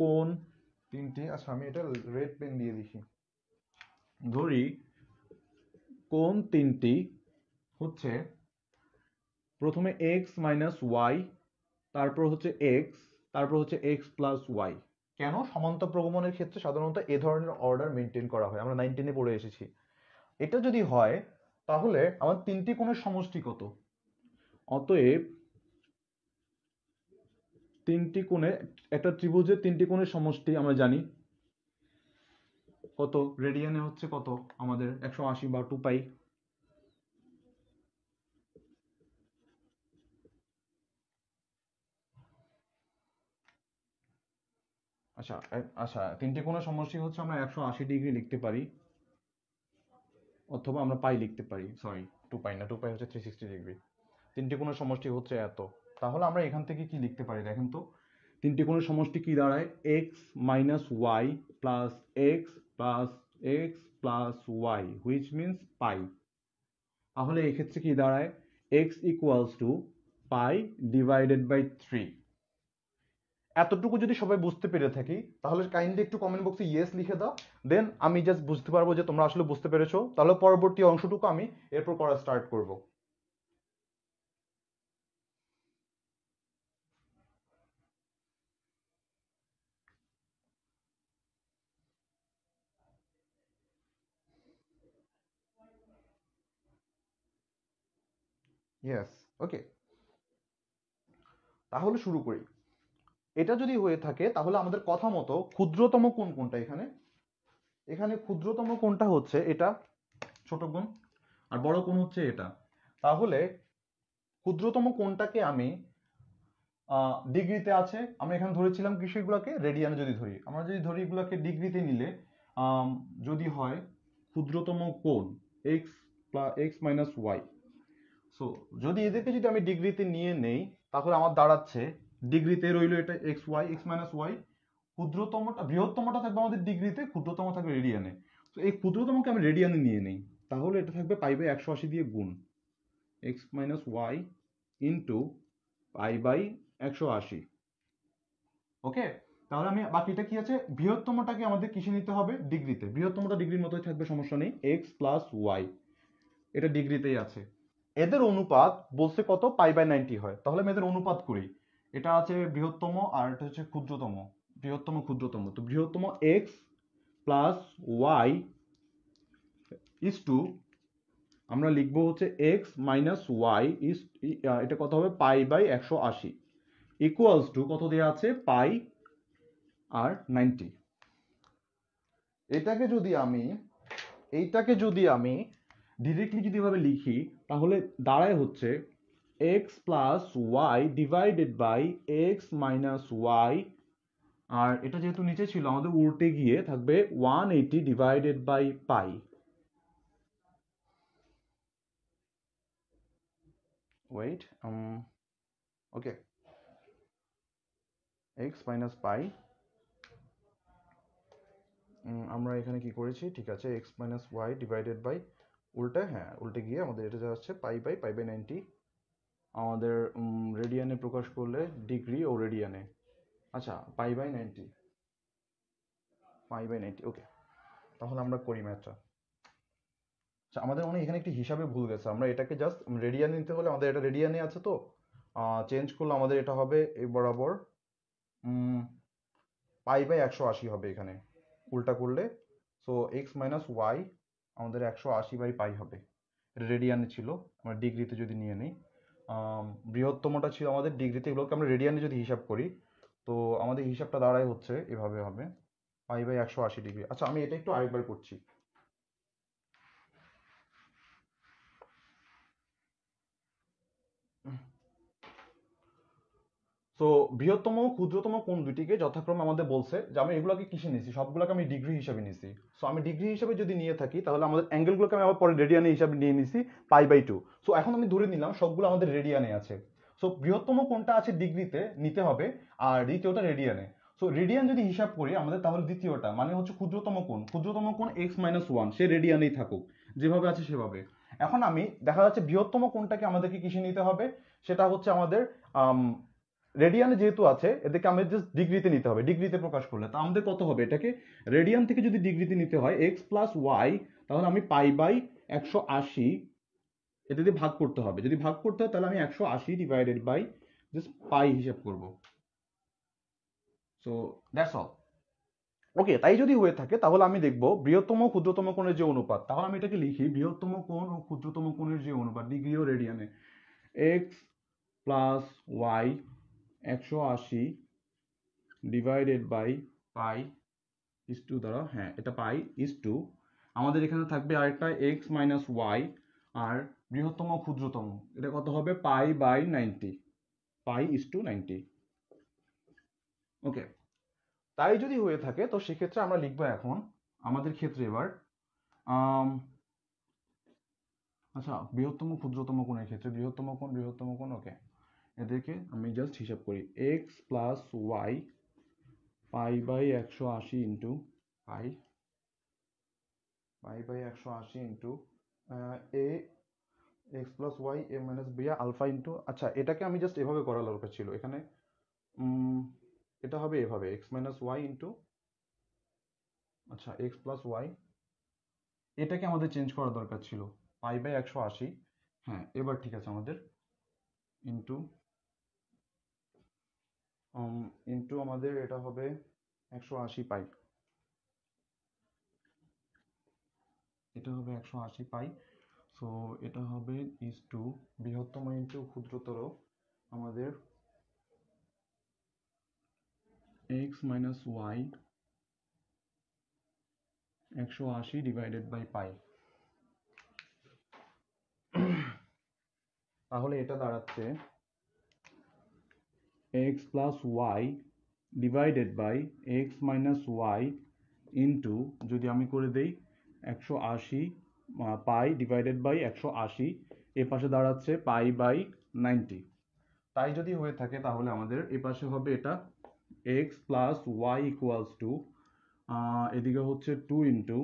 A: কোন তিনটি আচ্ছা আমি এটা রেড পেন দিয়ে দেখি ধরি কোন তিনটি হচ্ছে প্রথমে এক্স মাইনাস ওয়াই তারপর হচ্ছে এক্স তারপর হচ্ছে এক্স প্লাস ওয়াই কেন সমান্তর প্রগমনের ক্ষেত্রে সাধারণত এ ধরনের অর্ডার মেনটেন করা হয় আমরা নাইনটিনে পড়ে এসেছি এটা যদি হয় তাহলে আমার তিনটি কোণের সমষ্টি কত অতএব তিনটি কোণে একটা ত্রিভুজের তিনটি কোণের সমষ্টি আমরা জানি কত রেডিয়ানে হচ্ছে কত আমাদের একশো আশি বা টু পাই আচ্ছা আচ্ছা তিনটি কোণের সমষ্টি হচ্ছে আমরা একশো আশি ডিগ্রি লিখতে পারি অথবা আমরা পাই লিখতে পারি সরি টু পাই না টু পাই হচ্ছে থ্রি সিক্সটি ডিগ্রি তিনটি কোণের সমষ্টি হচ্ছে এত তাহলে আমরা এখান থেকে কি লিখতে পারি দেখেন তো তিনটি কোণের সমষ্টি কি দাঁড়ায় x minus y plus x plus x plus y which means pi তাহলে এক্ষেত্রে কি দাঁড়ায় x equals to pi divided by three এতটুকু যদি সবাই বুঝতে পেরে থাকি তাহলে কাইন্ডলি একটু কমেন্ট বক্সে ইয়েস লিখে দাও দেন আমি জাস্ট বুঝতে পারবো যে তোমরা আসলে বুঝতে পেরেছো তাহলে পরবর্তী অংশটুকু আমি এরপর করা স্টার্ট করবো ইয়েস ওকে তাহলে শুরু করি এটা যদি হয়ে থাকে তাহলে আমাদের কথা মতো ক্ষুদ্রতম কোন কোনটা এখানে এখানে ক্ষুদ্রতম কোনটা হচ্ছে এটা ছোট কোন আর বড় কোন হচ্ছে এটা তাহলে ক্ষুদ্রতম কোনটাকে আমি ডিগ্রিতে আছে আমি এখানে ধরেছিলাম কৃষিগুলোকে রেডিয়ানে যদি ধরি আমরা যদি ধরি এগুলোকে ডিগ্রিতে নিলে যদি হয় ক্ষুদ্রতম কোন x plus x minus y so যদি এদেরকে যদি আমি ডিগ্রিতে নিয়ে নেই তাহলে আমার দাঁড়াচ্ছে ডিগ্রিতে রইল এটা x y x minus y ক্ষুদ্রতমটা বৃহত্তমটা থাকবে আমাদের ডিগ্রিতে ক্ষুদ্রতম থাকবে রেডিয়ানে তো এই ক্ষুদ্রতমকে আমি রেডিয়ানে নিয়ে নেই তাহলে এটা থাকবে পাই বাই একশো আশি দিয়ে গুণ x minus y into pi by একশো আশি ওকে তাহলে আমি বাকিটা কি আছে বৃহত্তমটাকে আমাদের কিসে নিতে হবে ডিগ্রিতে বৃহত্তমটা ডিগ্রির মতোই থাকবে সমস্যা নেই এক্স প্লাস ওয়াই এটা ডিগ্রিতেই আছে এদের অনুপাত বলছে কত পাই বাই নাইনটি হয় তাহলে আমি এদের অনুপাত করি এটা আছে বৃহত্তম আর এটা হচ্ছে ক্ষুদ্রতম বৃহত্তম ক্ষুদ্রতম তো বৃহত্তম x plus y is to আমরা লিখব হচ্ছে এক্স মাইনাস ওয়াই ইস এটা কত হবে পাই বাই একশো আশি ইকুয়ালস টু কত দেওয়া আছে পাই আর নাইনটি এটাকে যদি আমি এইটাকে যদি আমি ডিরেক্টলি যদি এভাবে লিখি তাহলে দাঁড়ায় হচ্ছে x plus y divided by x minus y আর এটা যেহেতু নিচে ছিল আমাদের উল্টে গিয়ে থাকবে one eighty divided by pi wait okay x minus pi আমরা এখানে কি করেছি ঠিক আছে x minus y divided by উল্টে হ্যাঁ উল্টে গিয়ে আমাদের এটা যাচ্ছে pi by pi by ninety আমাদের রেডিয়ানে প্রকাশ করলে ডিগ্রি ও রেডিয়ানে আচ্ছা pi by ninety pi by ninety okay তাহলে আমরা করি ম্যাথটা আচ্ছা আমাদের অনেক মানে এখানে একটি হিসাবে ভুল গেছে আমরা এটাকে জাস্ট রেডিয়ানে নিতে হলে আমাদের এটা রেডিয়ানে আছে তো চেঞ্জ করলে আমাদের এটা হবে এই বরাবর পাই বাই একশো আশি হবে এখানে উল্টা করলে সো এক্স মাইনাস ওয়াই আমাদের একশো আশি বাই পাই হবে রেডিয়ানে ছিল আমরা ডিগ্রিতে যদি নিয়ে নিই বৃহত্তমটা ছিল আমাদের ডিগ্রিতে এগুলোকে আমরা রেডিয়ানে যদি হিসাব করি তো আমাদের হিসাবটা দাঁড়ায় হচ্ছে এভাবে হবে পাই বাই একশো আশি ডিগ্রি আচ্ছা আমি এটা একটু আরেকবার করছি তো বৃহত্তম ক্ষুদ্রতম কোন দুটিকে যথাক্রমে আমাদের বলছে যে আমি এগুলোকে কিসে নিয়েছি সবগুলোকে আমি ডিগ্রি হিসাবে নিয়েছি সো আমি ডিগ্রি হিসাবে যদি নিয়ে থাকি তাহলে আমাদের অ্যাঙ্গেলগুলোকে আমি আবার পরে রেডিয়ানে হিসাবে নিয়ে নিয়েছি পাই বাই টু সো এখন আমি ধরে নিলাম সবগুলো আমাদের রেডিয়ানে আছে সো বৃহত্তম কোনটা আছে ডিগ্রিতে নিতে হবে আর দ্বিতীয়টা রেডিয়ানে সো রেডিয়ান যদি হিসাব করি আমাদের তাহলে দ্বিতীয়টা মানে হচ্ছে ক্ষুদ্রতম কোন ক্ষুদ্রতম কোন এক্স মাইনাস ওয়ান সে রেডিয়ানেই থাকুক যেভাবে আছে সেভাবে এখন আমি দেখা যাচ্ছে বৃহত্তম কোনটাকে আমাদেরকে কিসে নিতে হবে সেটা হচ্ছে আমাদের রেডিয়ানে যেহেতু আছে এদেরকে আমাদের জাস্ট ডিগ্রিতে নিতে হবে ডিগ্রিতে প্রকাশ করলে তা আমাদের কত হবে এটাকে রেডিয়ান থেকে যদি ডিগ্রিতে নিতে হয় এক্স প্লাস ওয়াই তাহলে আমি পাই বাই একশো আশি এটা দিয়ে ভাগ করতে হবে যদি ভাগ করতে হয় তাহলে আমি একশো আশি ডিভাইডেড বাই জাস্ট পাই হিসাব করবো সো দ্যাটস অল ওকে তাই যদি হয়ে থাকে তাহলে আমি দেখব বৃহত্তম ক্ষুদ্রতম কোণের যে অনুপাত তাহলে আমি এটাকে লিখি বৃহত্তম কোণ ও ক্ষুদ্রতম কোণের যে অনুপাত ডিগ্রি ও রেডিয়ানে এক্স প্লাস ওয়াই একশো আশি divided by pi is to দ্বারা হ্যাঁ এটা পাই ইস টু আমাদের এখানে থাকবে আরেকটা এক্স মাইনাস ওয়াই আর বৃহত্তম ক্ষুদ্রতম এটা কত হবে pi by ninety pi is to ninety okay তাই যদি হয়ে থাকে তো সেক্ষেত্রে আমরা লিখবো এখন আমাদের ক্ষেত্রে এবার আচ্ছা বৃহত্তম ক্ষুদ্রতম কোণের ক্ষেত্রে বৃহত্তম কোন বৃহত্তম কোন ওকে এদেরকে আমি জাস্ট হিসাব করি x plus y pi by একশো আশি ইন্টু পাই পাই বাই একশো আশি into A x plus y A minus B alpha into আচ্ছা এটাকে আমি জাস্ট এভাবে আচ্ছা, করার দরকার ছিল এখানে এটা হবে এভাবে এক্স মাইনাস ওয়াই ইন্টু আচ্ছা এক্স প্লাস ওয়াই এটাকে আমাদের চেঞ্জ করার দরকার ছিল পাই বাই একশো আশি হ্যাঁ এবার ঠিক আছে আমাদের ইন্টু ইন্টু um, আমাদের এটা হবে একশো আশি পাই এটা হবে একশো আশি পাই সো এটা হবে ইস টু বৃহত্তম ইন্টু ক্ষুদ্রতর আমাদের এক্স মাইনাস ওয়াই একশো আশি ডিভাইডেড বাই পাই তাহলে এটা দাঁড়াচ্ছে x plus y divided by x minus y into যদি আমি করে দেই একশো আশি পাই ডিভাইডেড বাই একশো আশি এ পাশে দাঁড়াচ্ছে পাই বাই নাইনটি তাই যদি হয়ে থাকে তাহলে আমাদের এ পাশে হবে এটা x plus y equals to এদিকে হচ্ছে two into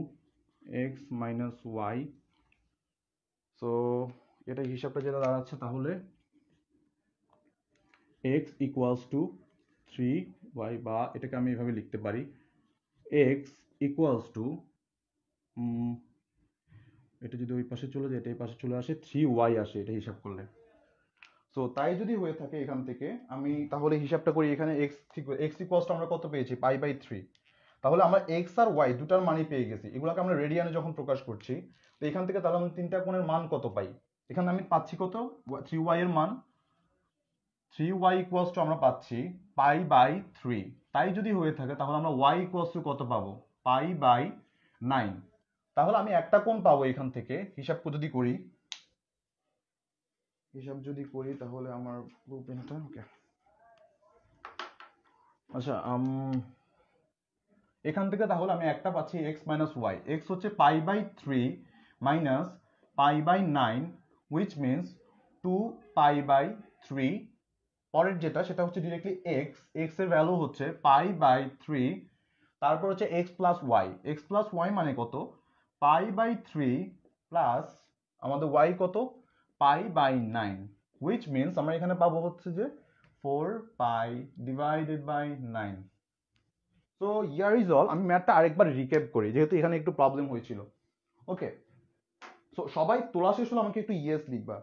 A: x minus y so এটা হিসাবটা যেটা দাঁড়াচ্ছে তাহলে x equals to three y বা এটাকে আমি এভাবে লিখতে পারি এক্স ইকুয়ালস টু এটা যদি ওই পাশে চলে যায় এটা এই পাশে চলে আসে থ্রি ওয়াই আসে এটা হিসাব করলে সো তাই যদি হয়ে থাকে এখান থেকে আমি তাহলে হিসাবটা করি এখানে এক্স এক্স ইকুয়ালসটা আমরা কত পেয়েছি পাই বাই থ্রি তাহলে আমরা এক্স আর ওয়াই দুটার মানই পেয়ে গেছি এগুলোকে আমরা রেডিয়ানে যখন প্রকাশ করছি তো এখান থেকে তাহলে আমি তিনটা কোণের মান কত পাই এখানে আমি পাচ্ছি কত থ্রি ওয়াই এর মান থ্রি ওয়াই ইকুয়াস টু আমরা পাচ্ছি পাই বাই থ্রি তাই যদি হয়ে থাকে তাহলে আমরা ওয়াই ইকুয়ালস টু কত পাবো পাই বাই নাইন তাহলে আমি একটা কোণ পাবো এখান থেকে হিসাব যদি করি হিসাব যদি করি তাহলে আমার ওকে আচ্ছা এখান থেকে তাহলে আমি একটা পাচ্ছি এক্স মাইনাস ওয়াই এক্স হচ্ছে pi by three minus pi by nine which means two pi by three পরের যেটা সেটা হচ্ছে ডিরেক্টলি এক্স এক্স এর ভ্যালু হচ্ছে পাই বাই থ্রি তারপর হচ্ছে x plus y x plus y মানে কত পাই বাই থ্রি প্লাস আমাদের ওয়াই কত pi by nine which means আমরা এখানে পাবো হচ্ছে যে four pi divided by nine so year is all আমি ম্যাথটা আরেকবার রিক্যাপ করি যেহেতু এখানে একটু প্রবলেম হয়েছিল ওকে সো সবাই তোলা শেষ হলো আমাকে একটু ইয়েস লিখবা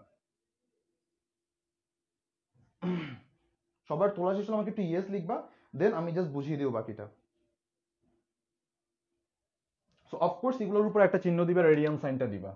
A: সবার তোলা শেষ হলে আমাকে একটু ইয়েস লিখবা দেন আমি জাস্ট বুঝিয়ে দিও বাকিটা সো অফকোর্স এগুলোর উপর একটা চিহ্ন দিবা রেডিয়াম সাইনটা দিবা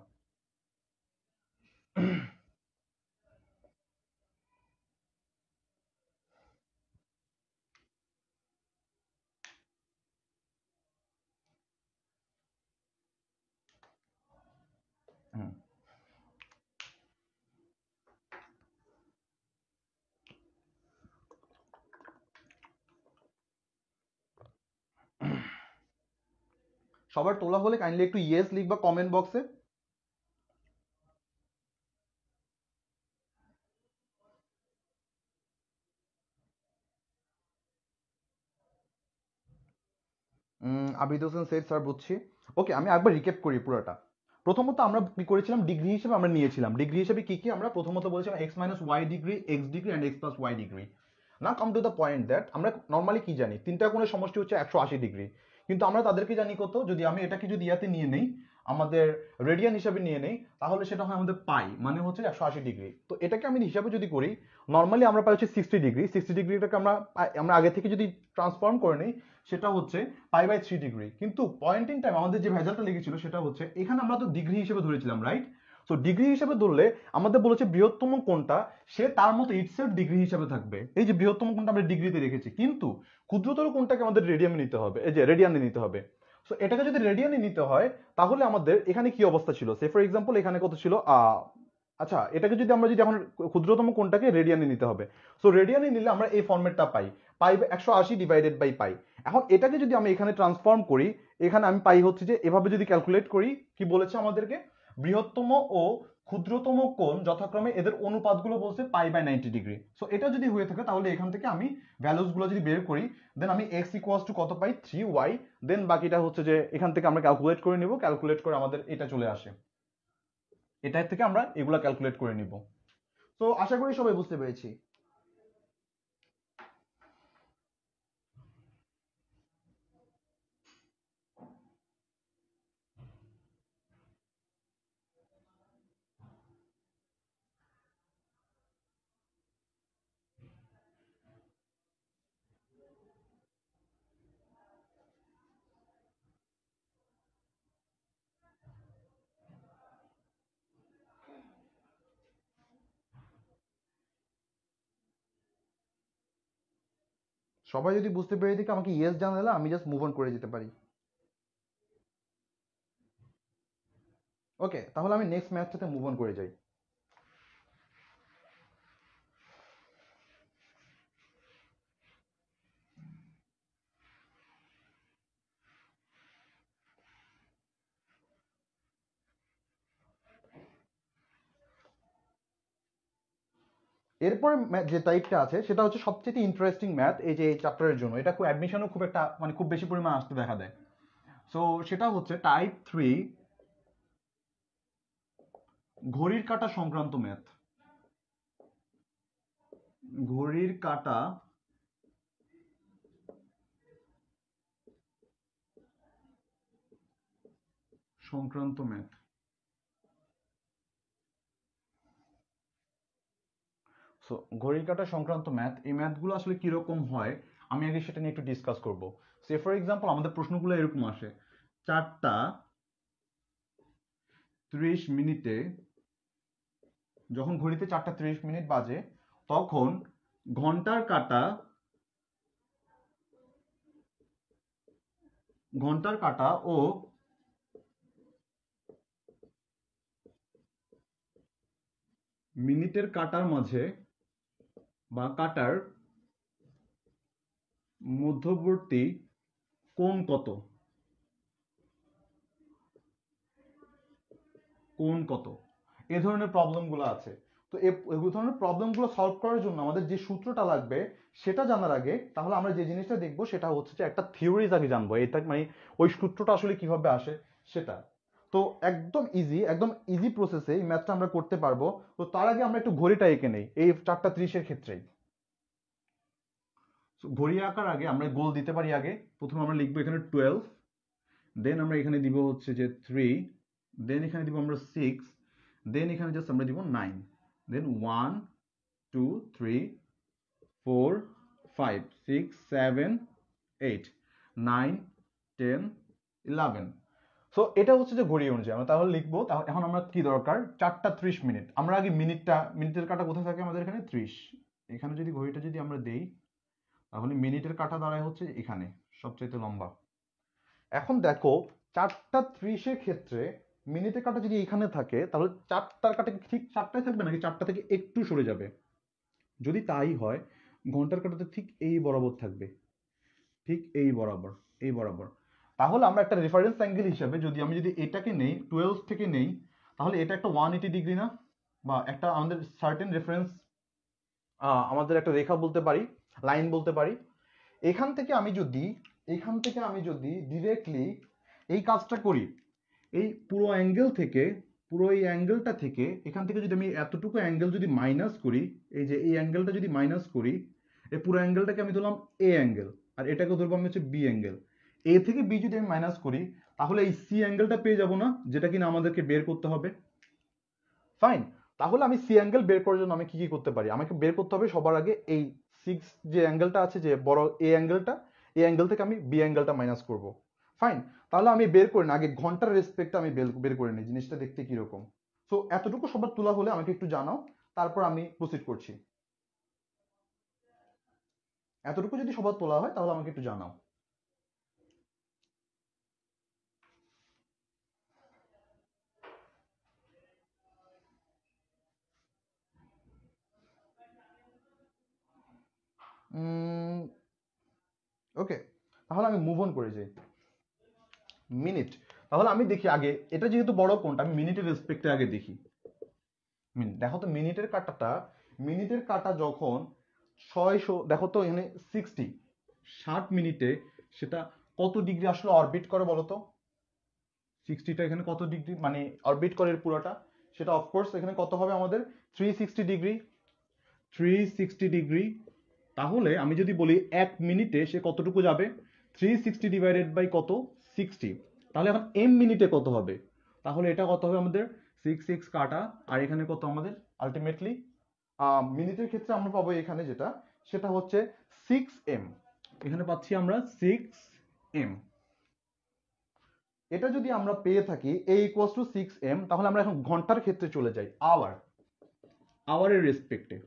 A: সবার তোলা হলে কাইন্ডলি একটু ইয়েস লিখবা কমেন্ট বক্সে আবিদ হোসেন সেট স্যার বুঝছি ওকে আমি একবার রিকেপ করি পুরোটা প্রথমত আমরা কি করেছিলাম ডিগ্রি হিসেবে আমরা নিয়েছিলাম ডিগ্রি হিসেবে কি কি আমরা প্রথমত বলেছিলাম x minus y degree x degree and x plus y degree না come to the point that আমরা নর্মালি কি জানি তিনটা কোণের সমষ্টি হচ্ছে একশো আশি ডিগ্রি কিন্তু আমরা তাদেরকে জানি কত যদি আমি এটাকে যদি ইয়াতে নিয়ে নেই আমাদের রেডিয়ান হিসাবে নিয়ে নেই তাহলে সেটা হয় আমাদের পাই মানে হচ্ছে একশো আশি ডিগ্রি তো এটাকে আমি হিসাবে যদি করি নর্মালি আমরা পাই হচ্ছে সিক্সটি ডিগ্রি সিক্সটি ডিগ্রিটাকে আমরা আমরা আগে থেকে যদি ট্রান্সফর্ম করে নিই সেটা হচ্ছে পাই বাই থ্রি ডিগ্রি কিন্তু পয়েন্ট ইন টাইম আমাদের যে ভেজালটা লেগেছিল সেটা হচ্ছে এখানে আমরা তো ডিগ্রি হিসেবে ধরেছিলাম রাইট সো ডিগ্রি হিসেবে ধরলে আমাদের বলেছে বৃহত্তম কোনটা সে তার মতো ইটসেলফ ডিগ্রি হিসেবে থাকবে এই যে বৃহত্তম কোনটা আমরা ডিগ্রিতে রেখেছি কিন্তু ক্ষুদ্রতর কোনটাকে আমাদের রেডিয়ামে নিতে হবে এই যে রেডিয়ানে নিতে হবে সো এটাকে যদি রেডিয়ানে নিতে হয় তাহলে আমাদের এখানে কি অবস্থা ছিল সে ফর এক্সাম্পল এখানে কত ছিল আচ্ছা এটাকে যদি আমরা যদি এখন ক্ষুদ্রতম কোনটাকে রেডিয়ানে নিতে হবে সো রেডিয়ানে নিলে আমরা এই ফর্মেটটা পাই পাই একশো আশি ডিভাইডেড বাই পাই এখন এটাকে যদি আমি এখানে ট্রান্সফর্ম করি এখানে আমি পাই হচ্ছে যে এভাবে যদি ক্যালকুলেট করি কি বলেছে আমাদেরকে বৃহত্তম ও ক্ষুদ্রতম কোণ যথাক্রমে এদের অনুপাতগুলো বলছে pi by ninety degree so এটা যদি হয়ে থাকে তাহলে এখান থেকে আমি ভ্যালুসগুলো যদি বের করি দেন আমি এক্স ইকুয়ালস টু কত পাই থ্রি ওয়াই দেন বাকিটা হচ্ছে যে এখান থেকে আমরা ক্যালকুলেট করে নিব ক্যালকুলেট করে আমাদের এটা চলে আসে এটার থেকে আমরা এগুলা ক্যালকুলেট করে নিব তো আশা করি সবাই বুঝতে পেরেছি সবাই যদি বুঝতে পেরে থাকে আমাকে ইয়েস জানালে আমি জাস্ট মুভ অন করে যেতে পারি ওকে তাহলে আমি নেক্সট ম্যাচটাতে মুভ অন করে যাই এরপরে যে টাইপটা আছে সেটা হচ্ছে সবচেয়ে ইন্টারেস্টিং ম্যাথ এই যে এই চ্যাপ্টারের জন্য এটা খুব অ্যাডমিশনও খুব একটা মানে খুব বেশি পরিমাণ আসতে দেখা দেয় সো সেটা হচ্ছে টাইপ থ্রি ঘড়ির কাটা সংক্রান্ত ম্যাথ ঘড়ির কাটা সংক্রান্ত ম্যাথ সো ঘড়ির কাটা সংক্রান্ত ম্যাথ এই ম্যাথগুলো আসলে কীরকম হয় আমি আগে সেটা নিয়ে একটু ডিসকাস করবো সে ফর এক্সাম্পল আমাদের প্রশ্নগুলো এরকম আসে চারটা ত্রিশ মিনিটে যখন ঘড়িতে চারটা ত্রিশ মিনিট বাজে তখন ঘন্টার কাটা ঘন্টার কাটা ও মিনিটের কাটার মাঝে বা কাটার মধ্যবর্তী কোণ কত কোণ কত এ ধরনের প্রবলেমগুলো আছে তো এই ধরনের প্রবলেমগুলো সলভ করার জন্য আমাদের যে সূত্রটা লাগবে সেটা জানার আগে তাহলে আমরা যে জিনিসটা দেখবো সেটা হচ্ছে যে একটা থিওরিজ আগে জানবো এটা মানে ওই সূত্রটা আসলে কিভাবে আসে সেটা তো একদম ইজি একদম ইজি প্রসেসে এই ম্যাথটা আমরা করতে পারবো তো তার আগে আমরা একটু ঘড়িটা এঁকে নেই এই চারটা ত্রিশের ক্ষেত্রেই ঘড়ি আঁকার আগে আমরা গোল দিতে পারি আগে প্রথমে আমরা লিখবো এখানে টুয়েলভ দেন আমরা এখানে দিব হচ্ছে যে থ্রি দেন এখানে দিব আমরা সিক্স দেন এখানে জাস্ট আমরা দিব nine then one two three four five six seven eight nine ten eleven so এটা হচ্ছে যে ঘড়ি অনুযায়ী আমরা তাহলে লিখবো তাহলে এখন আমরা কি দরকার চারটা ত্রিশ মিনিট আমরা আগে মিনিটটা মিনিটের কাটা কোথায় থাকে আমাদের এখানে ত্রিশ এখানে যদি ঘড়িটা যদি আমরা দেই তাহলে মিনিটের কাটা দাঁড়ায় হচ্ছে এখানে সবচেয়ে লম্বা এখন দেখো চারটা ত্রিশের ক্ষেত্রে মিনিটের কাটা যদি এখানে থাকে তাহলে চারটার কাটা ঠিক চারটায় থাকবে নাকি চারটা থেকে একটু সরে যাবে যদি তাই হয় ঘন্টার কাটাতে ঠিক এই বরাবর থাকবে ঠিক এই বরাবর এই বরাবর তাহলে আমরা একটা রেফারেন্স অ্যাঙ্গেল হিসাবে যদি আমি যদি এটাকে নেই টুয়েলভ থেকে নেই তাহলে এটা একটা ওয়ান এইটি ডিগ্রি না বা একটা আমাদের সার্টেন রেফারেন্স আমাদের একটা রেখা বলতে পারি লাইন বলতে পারি এখান থেকে আমি যদি এখান থেকে আমি যদি ডিরেক্টলি এই কাজটা করি এই পুরো অ্যাঙ্গেল থেকে পুরো এই অ্যাঙ্গেলটা থেকে এখান থেকে যদি আমি এতটুকু অ্যাঙ্গেল যদি মাইনাস করি এই যে এই অ্যাঙ্গেলটা যদি মাইনাস করি এই পুরো অ্যাঙ্গেলটাকে আমি ধরলাম এ অ্যাঙ্গেল আর এটাকে ধরবো আমি হচ্ছে বি অ্যাঙ্গেল এ থেকে বি যদি আমি মাইনাস করি তাহলে এই সি অ্যাঙ্গেলটা পেয়ে যাব না যেটা কিনা আমাদেরকে বের করতে হবে ফাইন তাহলে আমি সি অ্যাঙ্গেল বের করার জন্য আমি কি কি করতে পারি আমাকে বের করতে হবে সবার আগে এই সিক্স যে অ্যাঙ্গেলটা আছে যে বড় এ অ্যাঙ্গেলটা এই অ্যাঙ্গেল থেকে আমি বি অ্যাঙ্গেলটা মাইনাস করব ফাইন তাহলে আমি বের করে না আগে ঘন্টার রেসপেক্টটা আমি বের করে নিই জিনিসটা দেখতে কীরকম সো এতটুকু সবার তোলা হলে আমাকে একটু জানাও তারপর আমি প্রসিড করছি এতটুকু যদি সবার তোলা হয় তাহলে আমাকে একটু জানাও ওকে তাহলে আমি মুভ অন করে যাই মিনিট তাহলে আমি দেখি আগে এটা যেহেতু বড় কোনটা আমি মিনিটের রেসপেক্টে আগে দেখি মিনিট দেখো তো মিনিটের কাটাটা মিনিটের কাটা যখন ছয়শো দেখো তো এখানে সিক্সটি ষাট মিনিটে সেটা কত ডিগ্রি আসলে অরবিট করে বলতো সিক্সটিটা এখানে কত ডিগ্রি মানে অরবিট করে পুরোটা সেটা অফকোর্স এখানে কত হবে আমাদের three sixty degree three sixty degree তাহলে আমি যদি বলি এক মিনিটে সে কতটুকু যাবে থ্রি সিক্সটি ডিভাইডেড বাই কত সিক্সটি তাহলে এখন এম মিনিটে কত হবে তাহলে এটা কত হবে আমাদের সিক্স সিক্স কাটা আর এখানে কত আমাদের আলটিমেটলি মিনিটের ক্ষেত্রে আমরা পাবো এখানে যেটা সেটা হচ্ছে সিক্স এম এখানে পাচ্ছি আমরা সিক্স এম এটা যদি আমরা পেয়ে থাকি A equal to six M তাহলে আমরা এখন ঘন্টার ক্ষেত্রে চলে যাই আওয়ার আওয়ারের রেসপেক্টে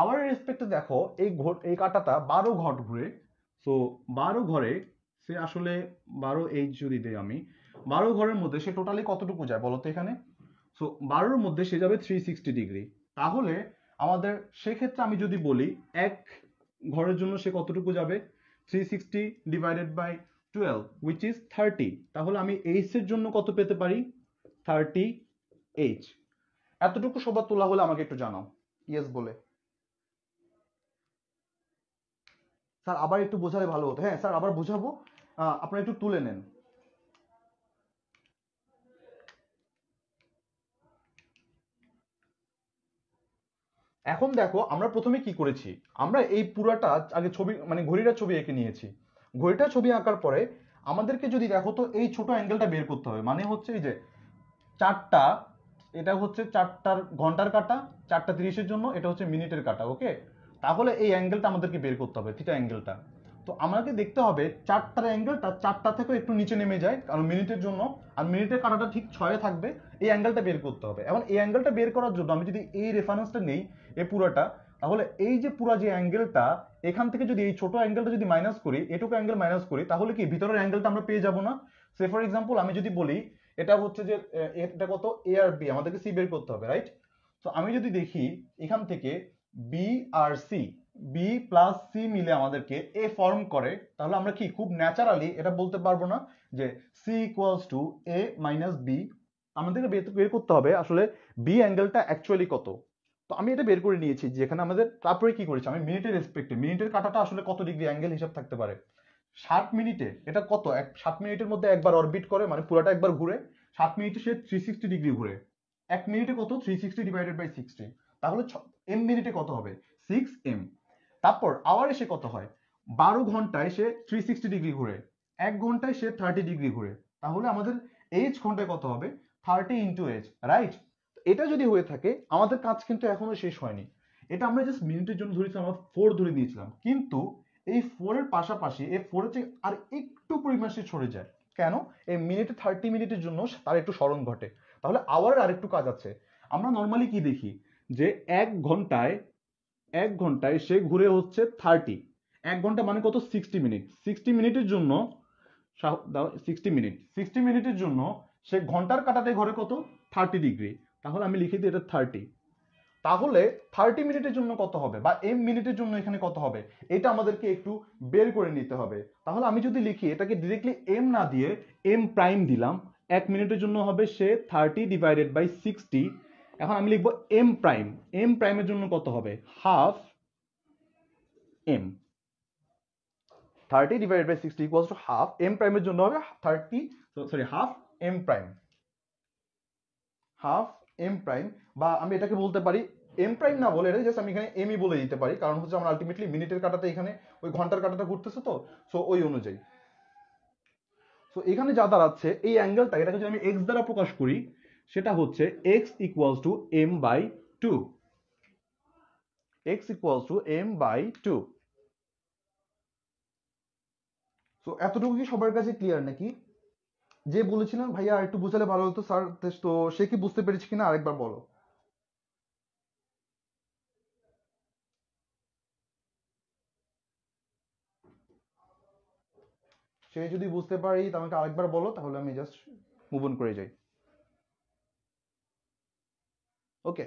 A: আওয়ারের রেসপেক্টে দেখো এই এই কাটাটা বারো ঘট ঘুরে সো বারো ঘরে সে আসলে বারো এইচ যদি দেয় আমি বারো ঘরের মধ্যে সে টোটালি কতটুকু যায় বলো তো এখানে সো বারোর মধ্যে সে যাবে থ্রি সিক্সটি ডিগ্রি তাহলে আমাদের সেক্ষেত্রে আমি যদি বলি এক ঘরের জন্য সে কতটুকু যাবে three sixty divided by twelve which is thirty তাহলে আমি এইচের জন্য কত পেতে পারি থার্টি এইচ এতটুকু সবার তোলা হলে আমাকে একটু জানাও ইয়েস বলে স্যার আবার একটু বোঝালে ভালো হতো হ্যাঁ স্যার আবার বোঝাবো আপনারা একটু তুলে নেন এখন দেখো আমরা প্রথমে কি করেছি আমরা এই পুরাটা আগে ছবি মানে ঘড়িটা ছবি এঁকে নিয়েছি ঘড়িটা ছবি আঁকার পরে আমাদেরকে যদি দেখো তো এই ছোট অ্যাঙ্গেলটা বের করতে হবে মানে হচ্ছে এই যে চারটা এটা হচ্ছে চারটার ঘন্টার কাটা চারটা তিরিশের জন্য এটা হচ্ছে মিনিটের কাটা ওকে তাহলে এই অ্যাঙ্গেলটা আমাদেরকে বের করতে হবে থিটা অ্যাঙ্গেলটা তো আমাকে দেখতে হবে চারটার অ্যাঙ্গেলটা চারটা থেকেও একটু নিচে নেমে যায় কারণ মিনিটের জন্য আর মিনিটের কাটাটা ঠিক ছয়ে থাকবে এই অ্যাঙ্গেলটা বের করতে হবে এখন এই অ্যাঙ্গেলটা বের করার জন্য আমি যদি এই রেফারেন্সটা নেই এ পুরাটা তাহলে এই যে পুরা যে অ্যাঙ্গেলটা এখান থেকে যদি এই ছোট অ্যাঙ্গেলটা যদি মাইনাস করি এটুকু অ্যাঙ্গেল মাইনাস করি তাহলে কি ভিতরের অ্যাঙ্গেলটা আমরা পেয়ে যাবো না সে ফর এক্সাম্পল আমি যদি বলি এটা হচ্ছে যে এটা কত এ আর বি আমাদেরকে সি বের করতে হবে রাইট তো আমি যদি দেখি এখান থেকে বি আর সি বি প্লাস সি মিলে আমাদেরকে এ ফর্ম করে তাহলে আমরা কি খুব ন্যাচারালি এটা বলতে পারবো না যে C equals to A minus B আমাদেরকে বের করতে হবে আসলে বি অ্যাঙ্গেলটা অ্যাকচুয়ালি কত তো আমি এটা বের করে নিয়েছি যেখানে আমাদের তারপরে কি করেছি আমি মিনিটের রেসপেক্টে মিনিটের কাটাটা আসলে কত ডিগ্রি অ্যাঙ্গেল হিসাব থাকতে পারে ষাট মিনিটে এটা কত এক ষাট মিনিটের মধ্যে একবার অরবিট করে মানে পুরোটা একবার ঘুরে ষাট মিনিটে সে থ্রি সিক্সটি ডিগ্রি ঘুরে এক মিনিটে কত three sixty divided by sixty তাহলে এম মিনিটে কত হবে সিক্স এম তারপর আওয়ারে সে কত হয় বারো ঘন্টায় সে থ্রি সিক্সটি ডিগ্রি ঘুরে এক ঘন্টায় সে থার্টি ডিগ্রি ঘুরে তাহলে আমাদের এইচ ঘন্টায় কত হবে থার্টি ইন্টু এইচ রাইট এটা যদি হয়ে থাকে আমাদের কাজ কিন্তু এখনো শেষ হয়নি এটা আমরা জাস্ট মিনিটের জন্য ধরেছি আমরা ফোর ধরে দিয়েছিলাম কিন্তু এই ফোরের পাশাপাশি এই ফোরের চেয়ে আর একটু পরিমাণ সে ছড়ে যায় কেন এই মিনিটে থার্টি মিনিটের জন্য তার একটু স্মরণ ঘটে তাহলে আওয়ারের আর একটু কাজ আছে আমরা নর্মালি কি দেখি যে এক ঘন্টায় এক ঘন্টায় সে ঘুরে হচ্ছে থার্টি এক ঘন্টা মানে কত সিক্সটি মিনিট সিক্সটি মিনিটের জন্য সিক্সটি মিনিট সিক্সটি মিনিটের জন্য সে ঘন্টার কাটাতে ঘরে কত থার্টি ডিগ্রি তাহলে আমি লিখে দিই এটা থার্টি তাহলে থার্টি মিনিটের জন্য কত হবে বা এম মিনিটের জন্য এখানে কত হবে এটা আমাদেরকে একটু বের করে নিতে হবে তাহলে আমি যদি লিখি এটাকে ডিরেক্টলি এম না দিয়ে এম প্রাইম দিলাম এক মিনিটের জন্য হবে সে থার্টি ডিভাইডেড বাই সিক্সটি এখন আমি লিখব এম প্রাইম এম প্রাইমের জন্য কত হবে half M thirty divided by sixty equals to half M প্রাইমের জন্য হবে thirty sorry half M prime half M prime বা আমি এটাকে বলতে পারি এম প্রাইম না বলে জাস্ট আমি এখানে এমই বলে দিতে পারি কারণ হচ্ছে আমরা আলটিমেটলি মিনিটের কাটাতে এখানে ওই ঘন্টার কাটাটা ঘুরতেছে তো সো ওই অনুযায়ী সো এখানে যা দাঁড়াচ্ছে এই অ্যাঙ্গেলটা এটাকে যদি আমি এক্স দ্বারা প্রকাশ করি সেটা হচ্ছে x equals to M by two X equals to M by two তো এতটুকু কি সবার কাছে ক্লিয়ার নাকি যে বলেছিলাম ভাইয়া একটু বুঝালে ভালো হতো স্যার তো সে কি বুঝতে পেরেছে কিনা আরেকবার বলো সে যদি বুঝতে পারি তোমাকে আরেকবার বলো তাহলে আমি জাস্ট মুভ অন করে যাই ওকে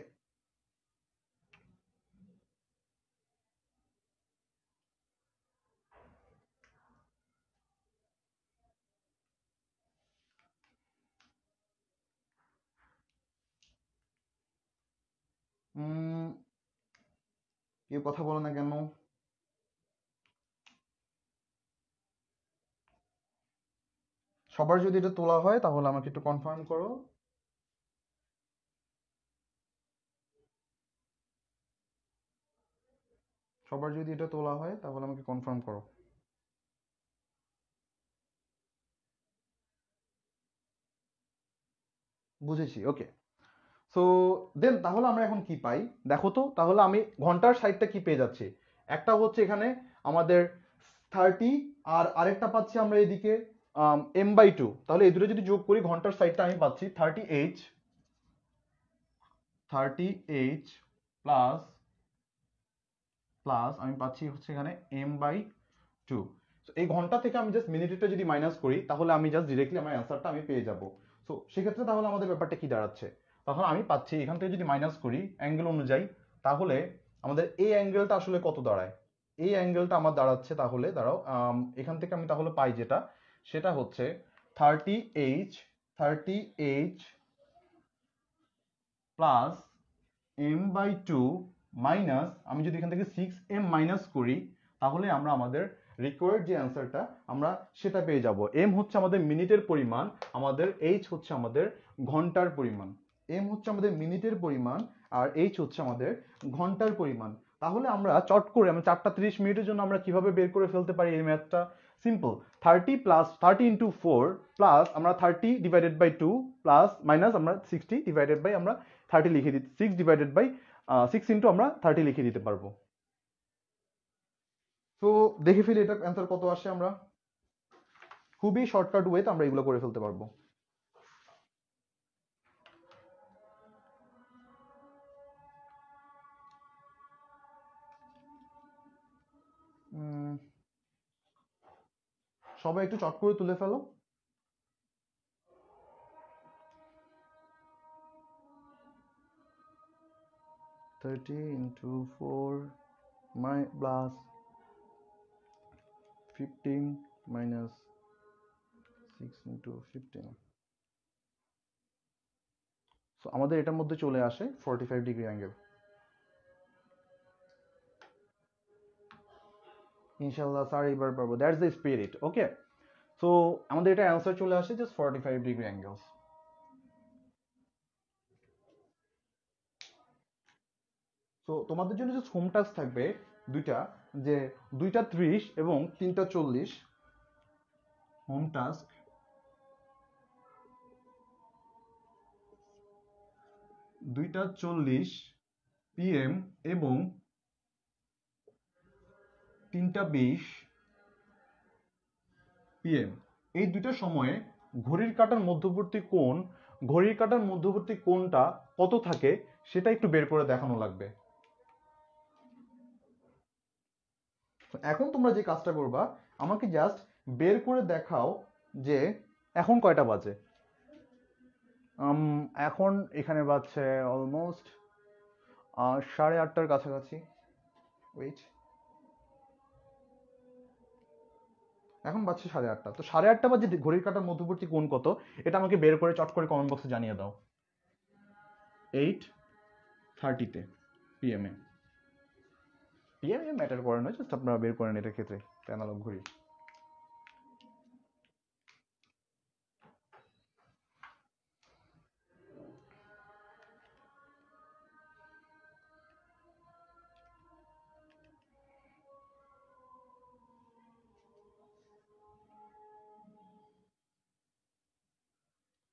A: কেউ কথা বলো না কেন সবার যদি এটা তোলা হয় তাহলে আমাকে একটু কনফার্ম করো সবার যদি এটা তোলা হয় তাহলে আমাকে কনফার্ম করো বুঝেছি ওকে সো দেন তাহলে আমরা এখন কি পাই দেখো তো তাহলে আমি ঘন্টার সাইডটা কি পেয়ে যাচ্ছি একটা হচ্ছে এখানে আমাদের থার্টি আর আরেকটা পাচ্ছি আমরা এদিকে এম বাই টু তাহলে এই দুটো যদি যোগ করি ঘন্টার সাইডটা আমি পাচ্ছি thirty H thirty H plus plus আমি পাচ্ছি হচ্ছে এখানে এম বাই টু সো এই ঘন্টা থেকে আমি জাস্ট মিনিটেটা যদি মাইনাস করি তাহলে আমি জাস্ট ডিরেক্টলি আমার অ্যান্সারটা আমি পেয়ে যাবো সো সেক্ষেত্রে তাহলে আমাদের ব্যাপারটা কি দাঁড়াচ্ছে তখন আমি পাচ্ছি এখান থেকে যদি মাইনাস করি অ্যাঙ্গেল অনুযায়ী তাহলে আমাদের এই অ্যাঙ্গেলটা আসলে কত দাঁড়ায় এই অ্যাঙ্গেলটা আমার দাঁড়াচ্ছে তাহলে দাঁড়াও এখান থেকে আমি তাহলে পাই যেটা সেটা হচ্ছে thirty H thirty H plus M by two minus আমি যদি এখান থেকে সিক্স এম মাইনাস করি তাহলে আমরা আমাদের রিকোয়ার্ড যে অ্যান্সারটা আমরা সেটা পেয়ে যাব এম হচ্ছে আমাদের মিনিটের পরিমাণ আমাদের এইচ হচ্ছে আমাদের ঘন্টার পরিমাণ এম হচ্ছে আমাদের মিনিটের পরিমাণ আর এইচ হচ্ছে আমাদের ঘন্টার পরিমাণ তাহলে আমরা চট করে আমরা চারটা তিরিশ মিনিটের জন্য আমরা কিভাবে বের করে ফেলতে পারি এই ম্যাথটা simple thirty plus thirty into four plus আমরা thirty divided by two plus minus আমরা সিক্সটি ডিভাইডেড বাই আমরা থার্টি লিখে দিই six divided by six into আমরা থার্টি লিখে দিতে পারবো তো দেখে ফেলি এটা অ্যান্সার কত আসে আমরা খুবই শর্টকাট ওয়েতে আমরা এগুলো করে ফেলতে পারবো সবাই একটু চট করে তুলে ফেলো 30 into 4 my plus 15 minus 6 into 15 so আমাদের এটার মধ্যে চলে আসে 45 ডিগ্রি অ্যাঙ্গেল ইনশাল্লাহ স্যার এবার পারবো that's the spirit okay so আমাদের এটা অ্যান্সার চলে আসে just forty five degree angles তো তোমাদের জন্য যে হোম টাস্ক থাকবে দুইটা যে দুইটা ত্রিশ এবং তিনটা চল্লিশ হোম টাস্ক দুইটা চল্লিশ পিএম এবং তিনটা বিশ পিএম এই দুইটা সময়ে ঘড়ির কাটার মধ্যবর্তী কোন ঘড়ির কাটার মধ্যবর্তী কোনটা কত থাকে সেটা একটু বের করে দেখানো লাগবে এখন তোমরা যে কাজটা করবা আমাকে জাস্ট বের করে দেখাও যে এখন কয়টা বাজে এখন এখানে বাজছে অলমোস্ট সাড়ে আটটার কাছাকাছি ওয়েট এখন বাজছে সাড়ে আটটা তো সাড়ে আটটা বাজে ঘড়ির কাটার মধ্যবর্তী কোন কত এটা আমাকে বের করে চট করে কমেন্ট বক্সে জানিয়ে দাও এইট থার্টিতে পিএমএ পিএমএম ম্যাটার করে না জাস্ট আপনারা বের করেন এটার ক্ষেত্রে অ্যানালগ ঘড়ি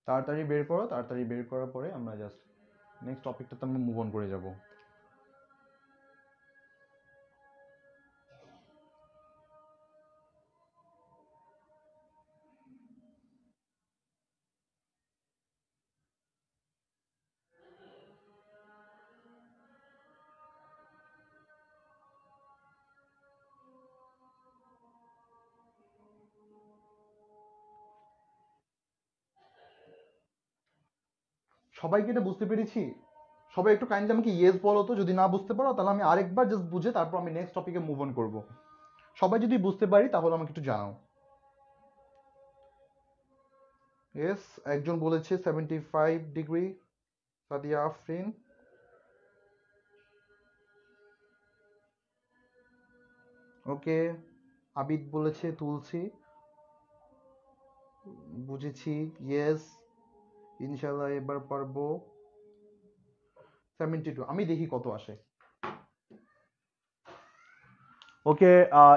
A: তাড়াতাড়ি বের করো তাড়াতাড়ি বের করার পরে আমরা জাস্ট নেক্সট টপিকটাতে আমরা মুভ অন করে যাবো সবাই কি এটা বুঝতে পেরেছি সবাই একটু কাইন্ডলি আমাকে ইয়েস বলো তো যদি না বুঝতে পারো তাহলে আমি আরেকবার জাস্ট বুঝে তারপর আমি নেক্সট টপিকে মুভ অন করবো সবাই যদি বুঝতে পারি তাহলে আমাকে একটু জানাও ইয়েস একজন বলেছে seventy five degree Sadia Afrin okay Abid বলেছে তুলছি বুঝেছি ইয়েস ইনশাল্লাহ এবার পারবো সেভেন্টি টু আমি দেখি কত আসে ওকে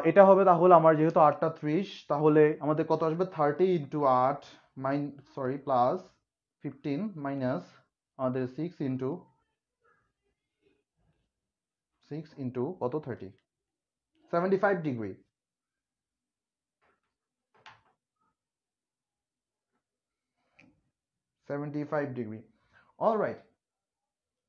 A: এটা হবে তাহলে আমার যেহেতু আটটা ত্রিশ তাহলে আমাদের কত আসবে থার্টি ইন্টু আট mine sorry plus fifteen minus আমাদের সিক্স ইন্টু সিক্স ইন্টু কত থার্টি সেভেন্টি ফাইভ ডিগ্রি 75 ডিগ্রি অলরাইট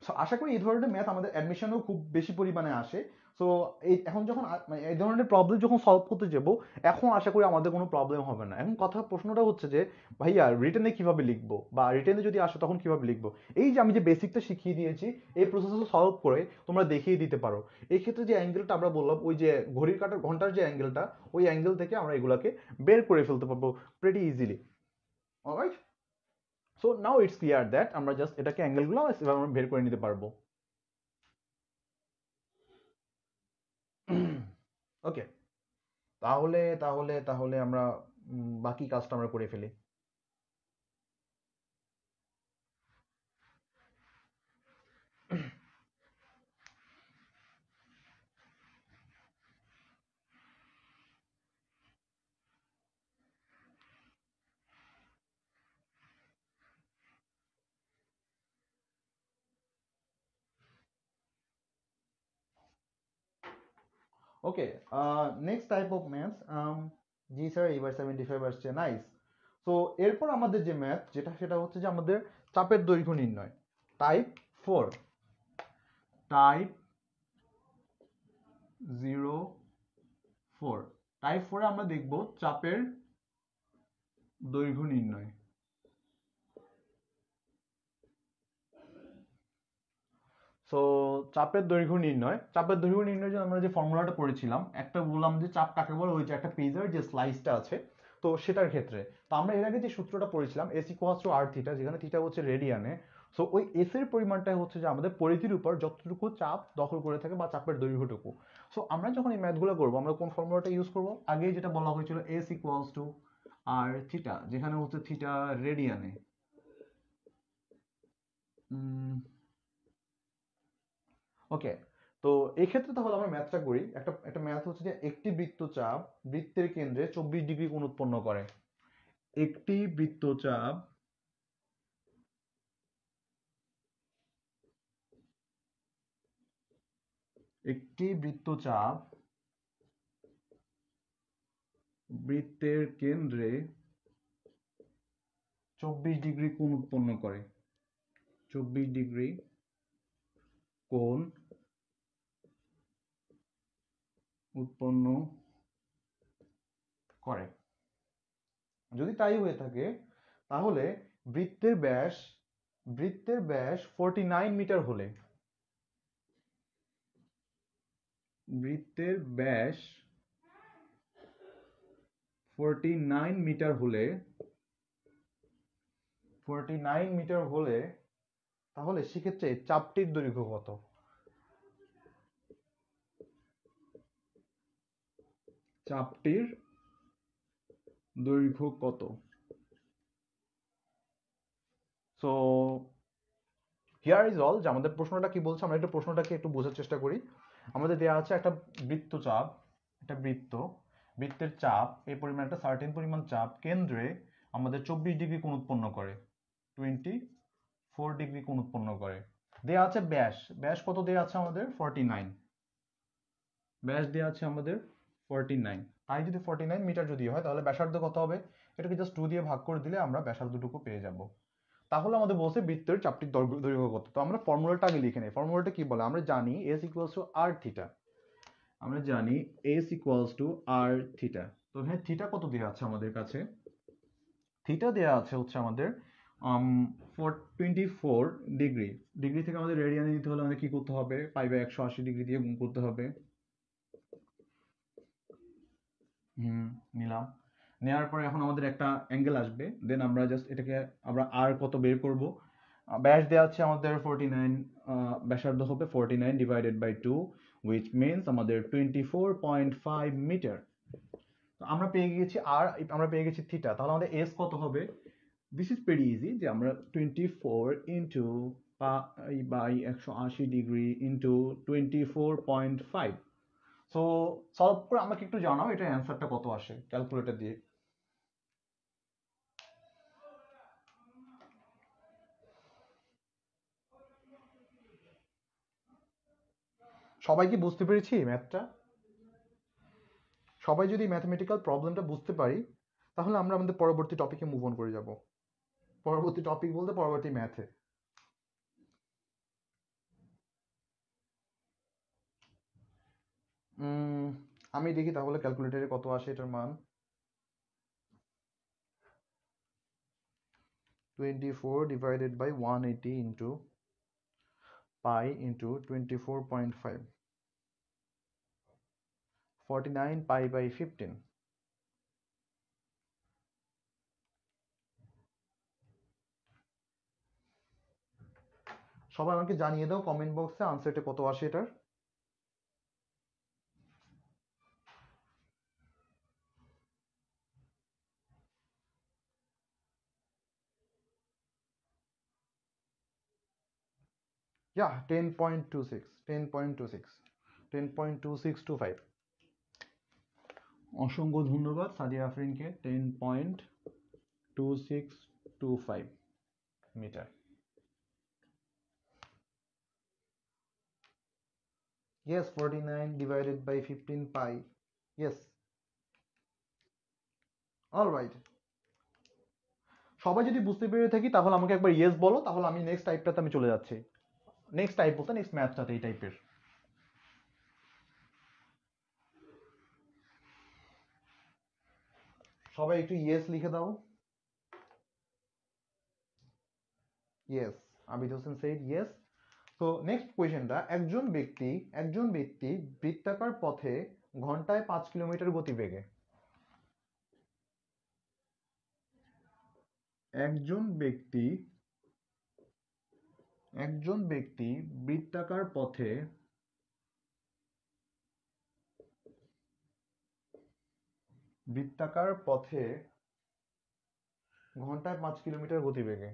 A: সো আশা করি এই ধরনের ম্যাথ আমাদের অ্যাডমিশনেও খুব বেশি পরিমাণে আসে সো এই এখন যখন মানে এই ধরনের প্রবলেম যখন সলভ করতে যাব এখন আশা করি আমাদের কোনো প্রবলেম হবে না এখন কথা প্রশ্নটা হচ্ছে যে ভাইয়া রিটেনে কিভাবে লিখবো বা রিটেনে যদি আসো তখন কিভাবে লিখবো এই যে আমি যে বেসিকটা শিখিয়ে দিয়েছি এই প্রসেসটা সলভ করে তোমরা দেখিয়ে দিতে পারো এই ক্ষেত্রে যে অ্যাঙ্গেলটা আমরা বললাম ওই যে ঘড়ির কাটার ঘন্টার যে অ্যাঙ্গেলটা ওই অ্যাঙ্গেল থেকে আমরা এগুলাকে বের করে ফেলতে পারবো pretty easily right so now it's clear that আমরা জাস্ট এটাকে অ্যাঙ্গেলগুলো আমরা বের করে নিতে পারবো ওকে [clears throat] তাহলে তাহলে তাহলে আমরা বাকি কাজটা আমরা করে ফেলি okay next type of of um, জি স্যার এইবার সেভেন্টি ফাইভ আসছে নাইস তো এরপর আমাদের যে ম্যাথ যেটা সেটা হচ্ছে যে আমাদের চাপের দৈর্ঘ্য নির্ণয় type four type zero four type ফোরে আমরা দেখব চাপের দৈর্ঘ্য নির্ণয় সো চাপের দৈর্ঘ্য নির্ণয় চাপের দৈর্ঘ্য নির্ণয়ের জন্য আমরা যে ফর্মুলাটা পড়েছিলাম একটা বললাম যে চাপ কাকে বলে ওই যে একটা পেজের যে স্লাইসটা আছে তো সেটার ক্ষেত্রে তো আমরা এর আগে যে সূত্রটা পড়েছিলাম S equals to R theta যেখানে থিটা হচ্ছে রেডিয়ানে সো ওই এস এর পরিমাণটা হচ্ছে যে আমাদের পরিধির উপর যতটুকু চাপ দখল করে থাকে বা চাপের দৈর্ঘ্যটুকু সো আমরা যখন এই ম্যাথগুলো করবো আমরা কোন ফর্মুলাটা ইউজ করবো আগে যেটা বলা হয়েছিল S equals to R theta যেখানে হচ্ছে থিটা রেডিয়ানে ওকে তো এই ক্ষেত্রে তাহলে আমরা ম্যাথটা করি একটা একটা ম্যাথ হচ্ছে যে একটি বৃত্তচাপ বৃত্তের কেন্দ্রে চব্বিশ ডিগ্রি কোণ উৎপন্ন করে একটি বৃত্তচাপ একটি বৃত্তচাপ বৃত্তের কেন্দ্রে চব্বিশ ডিগ্রি কোণ উৎপন্ন করে চব্বিশ ডিগ্রি কোণ উৎপন্ন করে যদি তাই হয়ে থাকে তাহলে বৃত্তের ব্যাস বৃত্তের ব্যাস ফোরটি নাইন মিটার হলে বৃত্তের ব্যাস ফোরটি নাইন মিটার হলে ফোরটি নাইন মিটার হলে তাহলে সেক্ষেত্রে চাপটির দৈর্ঘ্য কত চাপটির দৈর্ঘ্য কত সো হিয়ার ইজ অল যে আমাদের প্রশ্নটা কি বলছে আমরা একটু প্রশ্নটাকে একটু বোঝার চেষ্টা করি আমাদের দেওয়া আছে একটা বৃত্ত চাপ একটা বৃত্ত বৃত্তের চাপ এই পরিমাণ একটা সার্টিন পরিমাণ চাপ কেন্দ্রে আমাদের চব্বিশ ডিগ্রি কোন উৎপন্ন করে টোয়েন্টি ফোর ডিগ্রি কোন উৎপন্ন করে দেয়া আছে ব্যাস ব্যাস কত দেয়া আছে আমাদের ফর্টি নাইন ব্যাস দেওয়া আছে আমাদের ফর্টি নাইন আই যদি ফর্টি নাইন মিটার যদি হয় তাহলে ব্যাসার্ধ কত হবে এটাকে জাস্ট টু দিয়ে ভাগ করে দিলে আমরা ব্যাসার্ধটুকু পেয়ে যাব তাহলে আমাদের বলছে বৃত্তের চাপটির দৈর্ঘ্য কত তো আমরা ফর্মুলাটা আগে লিখে নেই ফর্মুলাটা কি বলে আমরা জানি S equals to R theta আমরা জানি S equals to R theta তো হ্যাঁ থিটা কত দেওয়া আছে আমাদের কাছে থিটা দেওয়া আছে হচ্ছে আমাদের টোয়েন্টি ফোর ডিগ্রি ডিগ্রি থেকে আমাদের রেডিয়ানে নিতে হলে আমাদের কী করতে হবে পাই একশো আশি ডিগ্রি দিয়ে গুণ করতে হবে নিলাম নেওয়ার পরে এখন আমাদের একটা অ্যাঙ্গেল আসবে দেন আমরা জাস্ট এটাকে আমরা আর কত বের করব ব্যাস দেওয়া আছে আমাদের ফোরটি নাইন ব্যাসার্ধ হবে forty nine divided by two which means আমাদের twenty four point five metre আমরা পেয়ে গিয়েছি আর আমরা পেয়ে গেছি থিটা তাহলে আমাদের এস কত হবে দিস ইজ ভেরি ইজি যে আমরা টোয়েন্টি ফোর ইন্টু বাই একশো আশি degree into twenty four point five so solve করে আমাকে একটু জানাও এটা অ্যান্সারটা কত আসে ক্যালকুলেটর দিয়ে সবাই কি বুঝতে পেরেছি ম্যাথটা সবাই যদি ম্যাথমেটিক্যাল প্রবলেমটা বুঝতে পারি তাহলে আমরা আমাদের পরবর্তী টপিকে মুভ অন করে যাব পরবর্তী টপিক বলতে পরবর্তী ম্যাথে আমি দেখি তাহলে ক্যালকুলেটারে কত আসে এটার মান twenty four divided by one eighty into pi into twenty four point five forty nine pi by fifteen সবাই আমাকে জানিয়ে দাও কমেন্ট বক্সে আনসারটা কত আসে এটার yeah 10.26 10.26 10.2625 অসংখ্য ধন্যবাদ সাদিয়া আফরিনকে ten point two six two five metre yes 49 divided by 15 pi yes all right সবাই যদি বুঝতে পেরে থাকি তাহলে আমাকে একবার ইয়েস বলো তাহলে আমি নেক্সট টাইপটাতে আমি চলে যাচ্ছি নেক্সট টাইপ বলতে নেক্সট ম্যাথটাতে এই টাইপের সবাই একটু ইয়েস লিখে দাও yes Abid Hossain said yes তো নেক্সট কোয়েশ্চেনটা একজন ব্যক্তি একজন ব্যক্তি বৃত্তাকার পথে ঘন্টায় পাঁচ কিলোমিটার গতিবেগে একজন ব্যক্তি একজন ব্যক্তি বৃত্তাকার পথে বৃত্তাকার পথে ঘন্টায় পাঁচ কিলোমিটার গতিবেগে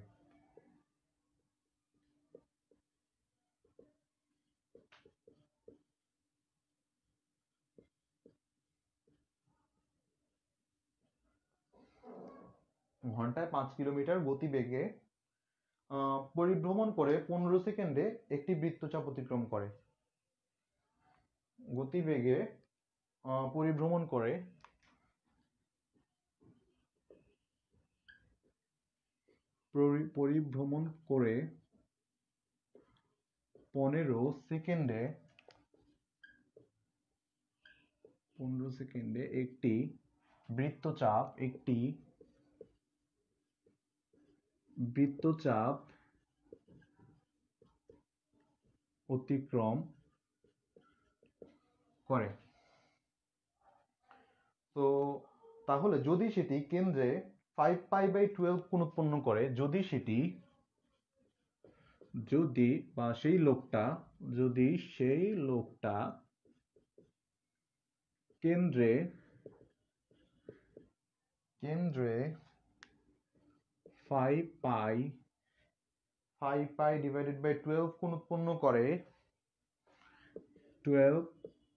A: ঘন্টায় পাঁচ কিলোমিটার গতিবেগে পরিভ্রমণ করে পনেরো সেকেন্ডে একটি বৃত্তচাপ অতিক্রম করে গতিবেগে পরিভ্রমণ করে পরিভ্রমণ করে পনেরো সেকেন্ডে পনেরো সেকেন্ডে একটি বৃত্তচাপ একটি বৃত্তচাপ অতিক্রম করে তো তাহলে যদি সেটি কেন্দ্রে ফাইভ পাই বাই টুয়েলভ কোন উৎপন্ন করে যদি সেটি যদি বা সেই লোকটা যদি সেই লোকটা কেন্দ্রে কেন্দ্রে five pi five pi divided by twelve কোন উৎপন্ন করে টুয়েলভ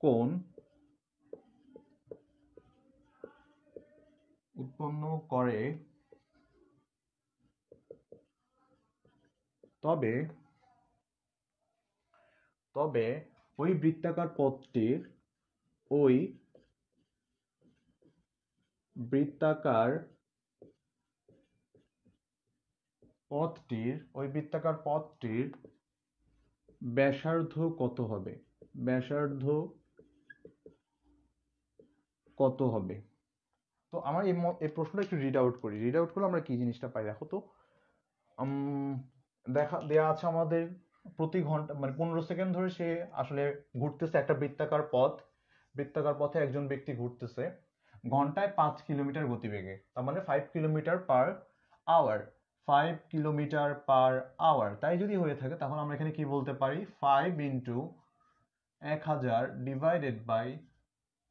A: কোন উৎপন্ন করে তবে তবে ওই বৃত্তাকার পথটির ওই বৃত্তাকার পথটির ওই বৃত্তাকার পথটির ব্যাসার্ধ কত হবে ব্যাসার্ধ কত হবে তো আমার এই প্রশ্নটা একটু রিড আউট করি রিড আউট করলে আমরা কি জিনিসটা পাই দেখো তো দেখা দেয়া আছে আমাদের প্রতি ঘন্টা মানে পনেরো সেকেন্ড ধরে সে আসলে ঘুরতেছে একটা বৃত্তাকার পথ বৃত্তাকার পথে একজন ব্যক্তি ঘুরতেছে ঘন্টায় পাঁচ কিলোমিটার গতিবেগে তার মানে five kilometre per hour five kilometre per hour তাই যদি হয়ে থাকে তাহলে আমরা এখানে কি বলতে পারি ফাইভ ইন্টু এক হাজার ডিভাইডেড বাই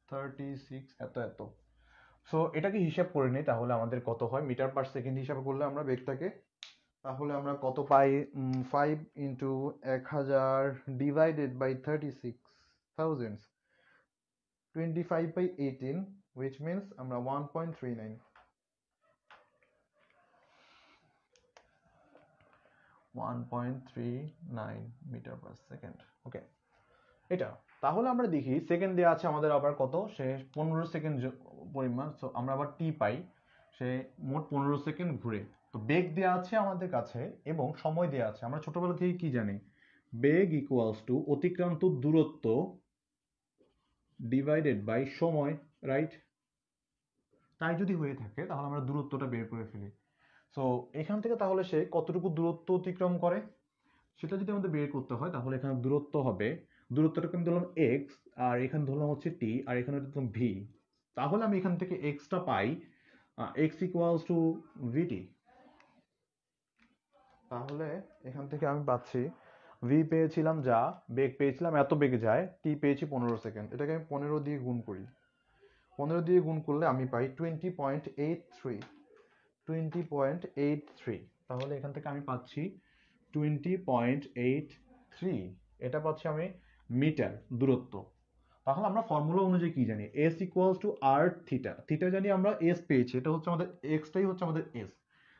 A: থার্টি সিক্স এত এত সো এটাকে হিসাব করে নিই তাহলে আমাদের কত হয় মিটার পার সেকেন্ড হিসাব করলে আমরা বেগটাকে তাহলে আমরা কত পাই ফাইভ ইন্টু এক হাজার divided by thirty six thousands twenty five by eighteen which means আমরা 1.39 1.39 মিটার পার সেকেন্ড ওকে এটা তাহলে আমরা দেখি সেকেন্ড দেওয়া আছে আমাদের আবার কত সে পনেরো সেকেন্ড পরিমাণ সো আমরা আবার টি পাই সে মোট পনেরো সেকেন্ড ঘুরে তো বেগ দেওয়া আছে আমাদের কাছে এবং সময় দেওয়া আছে আমরা ছোটবেলা থেকে কি জানি বেগ ইকুয়ালস টু অতিক্রান্ত দূরত্ব ডিভাইডেড বাই সময় রাইট তাই যদি হয়ে থাকে তাহলে আমরা দূরত্বটা বের করে ফেলি সো এখান থেকে তাহলে সে কতটুকু দূরত্ব অতিক্রম করে সেটা যদি আমাদের বের করতে হয় তাহলে এখানে দূরত্ব হবে দূরত্বটা কিন্তু ধরলাম এক্স আর এখানে ধরলাম হচ্ছে টি আর এখানে ধরলাম ভি তাহলে আমি এখান থেকে এক্সটা পাই এক্স ইকুয়ালস টু ভিটি তাহলে এখান থেকে আমি পাচ্ছি ভি পেয়েছিলাম যা বেগ পেয়েছিলাম এত বেগে যায় টি পেয়েছি পনেরো সেকেন্ড এটাকে আমি পনেরো দিয়ে গুণ করি পনেরো দিয়ে গুণ করলে আমি পাই টোয়েন্টি পয়েন্ট এইট থ্রি 20.83 তাহলে এখান থেকে আমি পাচ্ছি 20.83 এটা পাচ্ছি আমি মিটার দূরত্ব তাহলে আমরা ফর্মুলা অনুযায়ী কি জানি s equals to R theta theta জানি আমরা s পেয়েছি এটা হচ্ছে আমাদের এক্সটাই হচ্ছে আমাদের s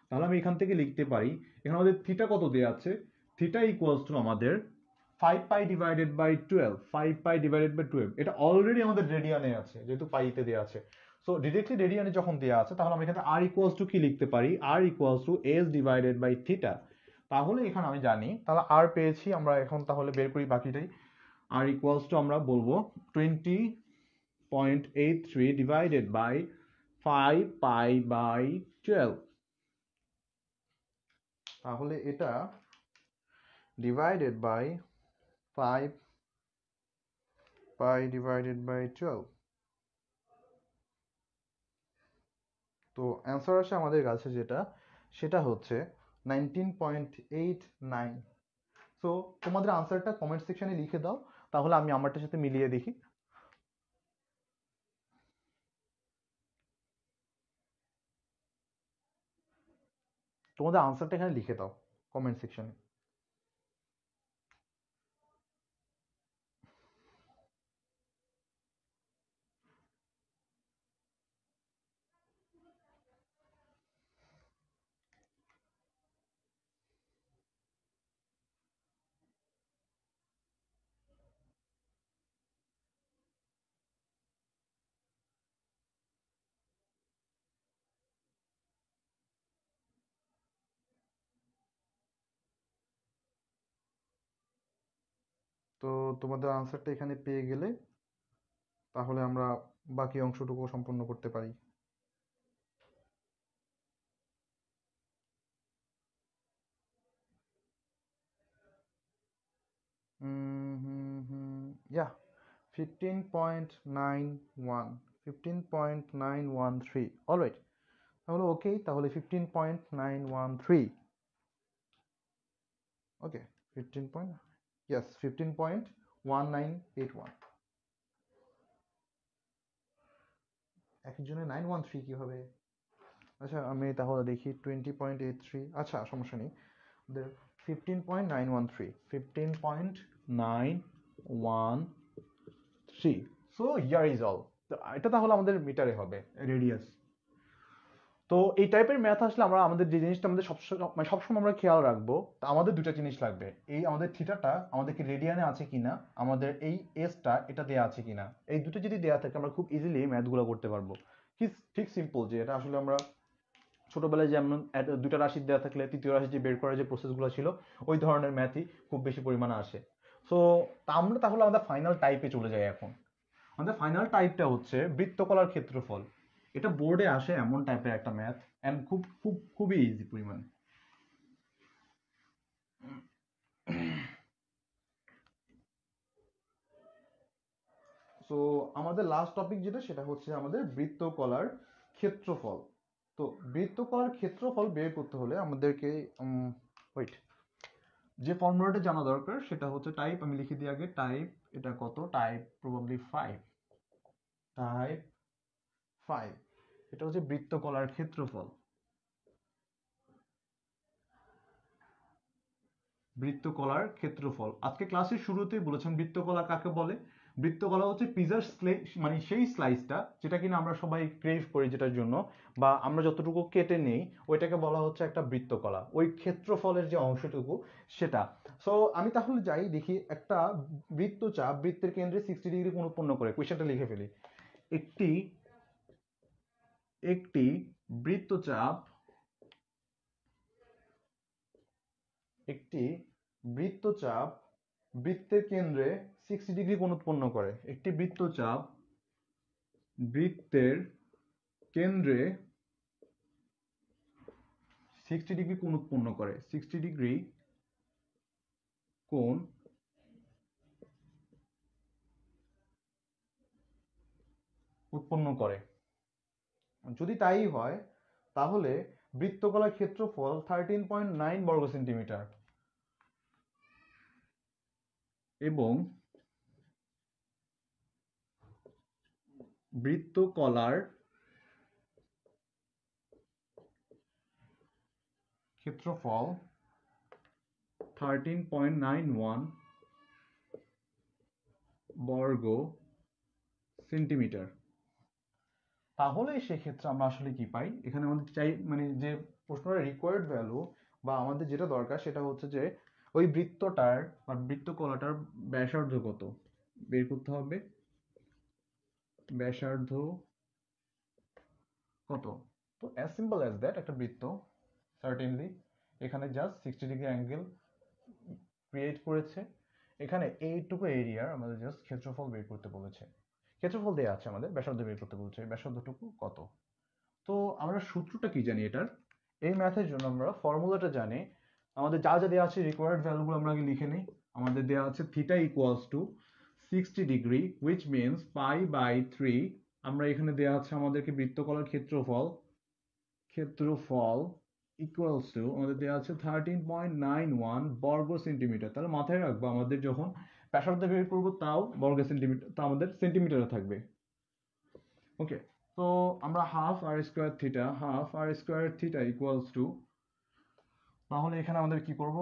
A: তাহলে আমি এখান থেকে লিখতে পারি এখানে আমাদের থিটা কত দেওয়া আছে থিটা ইকুয়ালস টু আমাদের five pi divided by twelve five pi divided by twelve এটা অলরেডি আমাদের রেডিয়ানে আছে যেহেতু পাইতে দেওয়া আছে সো ডিরেক্টলি রেডিয়ানে যখন দেওয়া আছে তাহলে আমি এখানে আর ইকুয়ালস টু কি লিখতে পারি R equals to S divided by theta তাহলে এখানে আমি জানি তাহলে আর পেয়েছি আমরা এখন তাহলে বের করি বাকিটাই আর ইকুয়ালস টু আমরা বলবো twenty point eight three divided by five pi by twelve তাহলে এটা divided by five pi divided by twelve তো অ্যান্সার আসে আমাদের কাছে যেটা সেটা হচ্ছে nineteen point eight nine so তোমাদের আনসারটা কমেন্ট সেকশানে লিখে দাও তাহলে আমি আমারটার সাথে মিলিয়ে দেখি তোমাদের আনসারটা এখানে লিখে দাও কমেন্ট সেকশানে তো তোমাদের আনসারটা এখানে পেয়ে গেলে তাহলে আমরা বাকি অংশটুকু সম্পন্ন করতে পারি yeah fifteen point nine one fifteen point nine one three alright তাহলে ওকে তাহলে fifteen point nine one three okay fifteen point yes 15.1981 একজনের 913 কি হবে আচ্ছা আমি তাহলে দেখি 20.83 আচ্ছা সমস্যা নেই ওদের 15.913 15.913 সো ইয়ার ইজ অল এটা তাহলে আমাদের মিটারে হবে রেডিয়াস তো এই টাইপের ম্যাথ আসলে আমরা আমাদের যে জিনিসটা আমাদের সবসময় মানে সবসময় আমরা খেয়াল রাখবো তা আমাদের দুটা জিনিস লাগবে এই আমাদের থিটাটা আমাদের কি রেডিয়ানে আছে কিনা আমাদের এই এসটা এটা দেওয়া আছে কিনা এই দুটো যদি দেওয়া থাকে আমরা খুব ইজিলি ম্যাথগুলো করতে পারবো কি ঠিক সিম্পল যে এটা আসলে আমরা ছোটোবেলায় যেমন দুটা রাশি দেওয়া থাকলে তৃতীয় রাশি যে বের করার যে প্রসেসগুলো ছিল ওই ধরনের ম্যাথই খুব বেশি পরিমাণে আসে সো আমরা তাহলে আমাদের ফাইনাল টাইপে চলে যাই এখন আমাদের ফাইনাল টাইপটা হচ্ছে বৃত্তকলার ক্ষেত্রফল এটা বোর্ডে আসে এমন টাইপের একটা ম্যাথ অ্যান্ড খুব খুব খুবই ইজি পরিমাণ সো আমাদের লাস্ট টপিক যেটা সেটা হচ্ছে আমাদের বৃত্তকলার ক্ষেত্রফল তো বৃত্তকলার ক্ষেত্রফল বের করতে হলে আমাদেরকে ওয়েট যে ফর্মুলাটা জানা দরকার সেটা হচ্ছে টাইপ আমি লিখে দিই আগে টাইপ এটা কত type probably five type five এটা হচ্ছে বৃত্তকলার ক্ষেত্রফল বৃত্তকলার ক্ষেত্রফল আজকে ক্লাসের শুরুতেই বলেছেন বৃত্তকলা কাকে বলে বৃত্তকলা হচ্ছে পিজার মানে সেই স্লাইসটা যেটা কিনা আমরা সবাই ক্রেভ করি যেটার জন্য বা আমরা যতটুকু কেটে নেই ওইটাকে বলা হচ্ছে একটা বৃত্তকলা ওই ক্ষেত্রফলের যে অংশটুকু সেটা সো আমি তাহলে যাই দেখি একটা বৃত্তচাপ বৃত্তের কেন্দ্রে সিক্সটি ডিগ্রি উৎপন্ন করে কোয়েশনটা লিখে ফেলি একটি একটি বৃত্তচাপ একটি বৃত্তচাপ বৃত্তের কেন্দ্রে সিক্সটি ডিগ্রি কোণ উৎপন্ন করে একটি বৃত্তচাপ বৃত্তের কেন্দ্রে সিক্সটি ডিগ্রি কোণ উৎপন্ন করে সিক্সটি ডিগ্রি কোণ উৎপন্ন করে যদি তাই হয় তাহলে বৃত্তকলার ক্ষেত্রফল থার্টিন পয়েন্ট নাইন বর্গ সেন্টিমিটার এবং বৃত্তকলার ক্ষেত্রফল থার্টিন পয়েন্ট নাইন ওয়ান বর্গ সেন্টিমিটার তাহলে সেক্ষেত্রে আমরা আসলে কি পাই এখানে আমাদের চাই মানে যে প্রশ্নটা রিকোয়ার্ড ভ্যালু বা আমাদের যেটা দরকার সেটা হচ্ছে যে ওই বৃত্তটার বা বৃত্তকলাটার ব্যাসার্ধ কত বের করতে হবে ব্যাসার্ধ কত তো অ্যাজ সিম্পল অ্যাজ দ্যাট একটা বৃত্ত সার্টেনলি এখানে just sixty degree angle create করেছে এখানে এইটুকু এরিয়ার আমাদের জাস্ট ক্ষেত্রফল বের করতে বলেছে ক্ষেত্রফল দেওয়া আছে আমাদের ব্যাসার্ধ বের করতে বলছে ব্যাসার্ধটুকু কত তো আমরা সূত্রটা কি জানি এটার এই ম্যাথের জন্য আমরা ফর্মুলাটা জানি আমাদের যা যা দেওয়া আছে রিকোয়ার্ড ভ্যালুগুলো আমরা আগে লিখে নিই আমাদের দেওয়া আছে theta equals to sixty degree which means pi by three আমরা এখানে দেওয়া আছে আমাদেরকে বৃত্তকলার ক্ষেত্রফল ক্ষেত্রফল ইকুয়ালস টু আমাদের দেওয়া আছে থার্টিন পয়েন্ট নাইন ওয়ান বর্গ সেন্টিমিটার তাহলে মাথায় রাখবো আমাদের যখন ব্যাসার্ধ বের করবো তাও বর্গ সেন্টিমিটার তা আমাদের সেন্টিমিটারে থাকবে ওকে তো আমরা half R square theta half R square theta equals to তাহলে এখানে আমাদের কি করব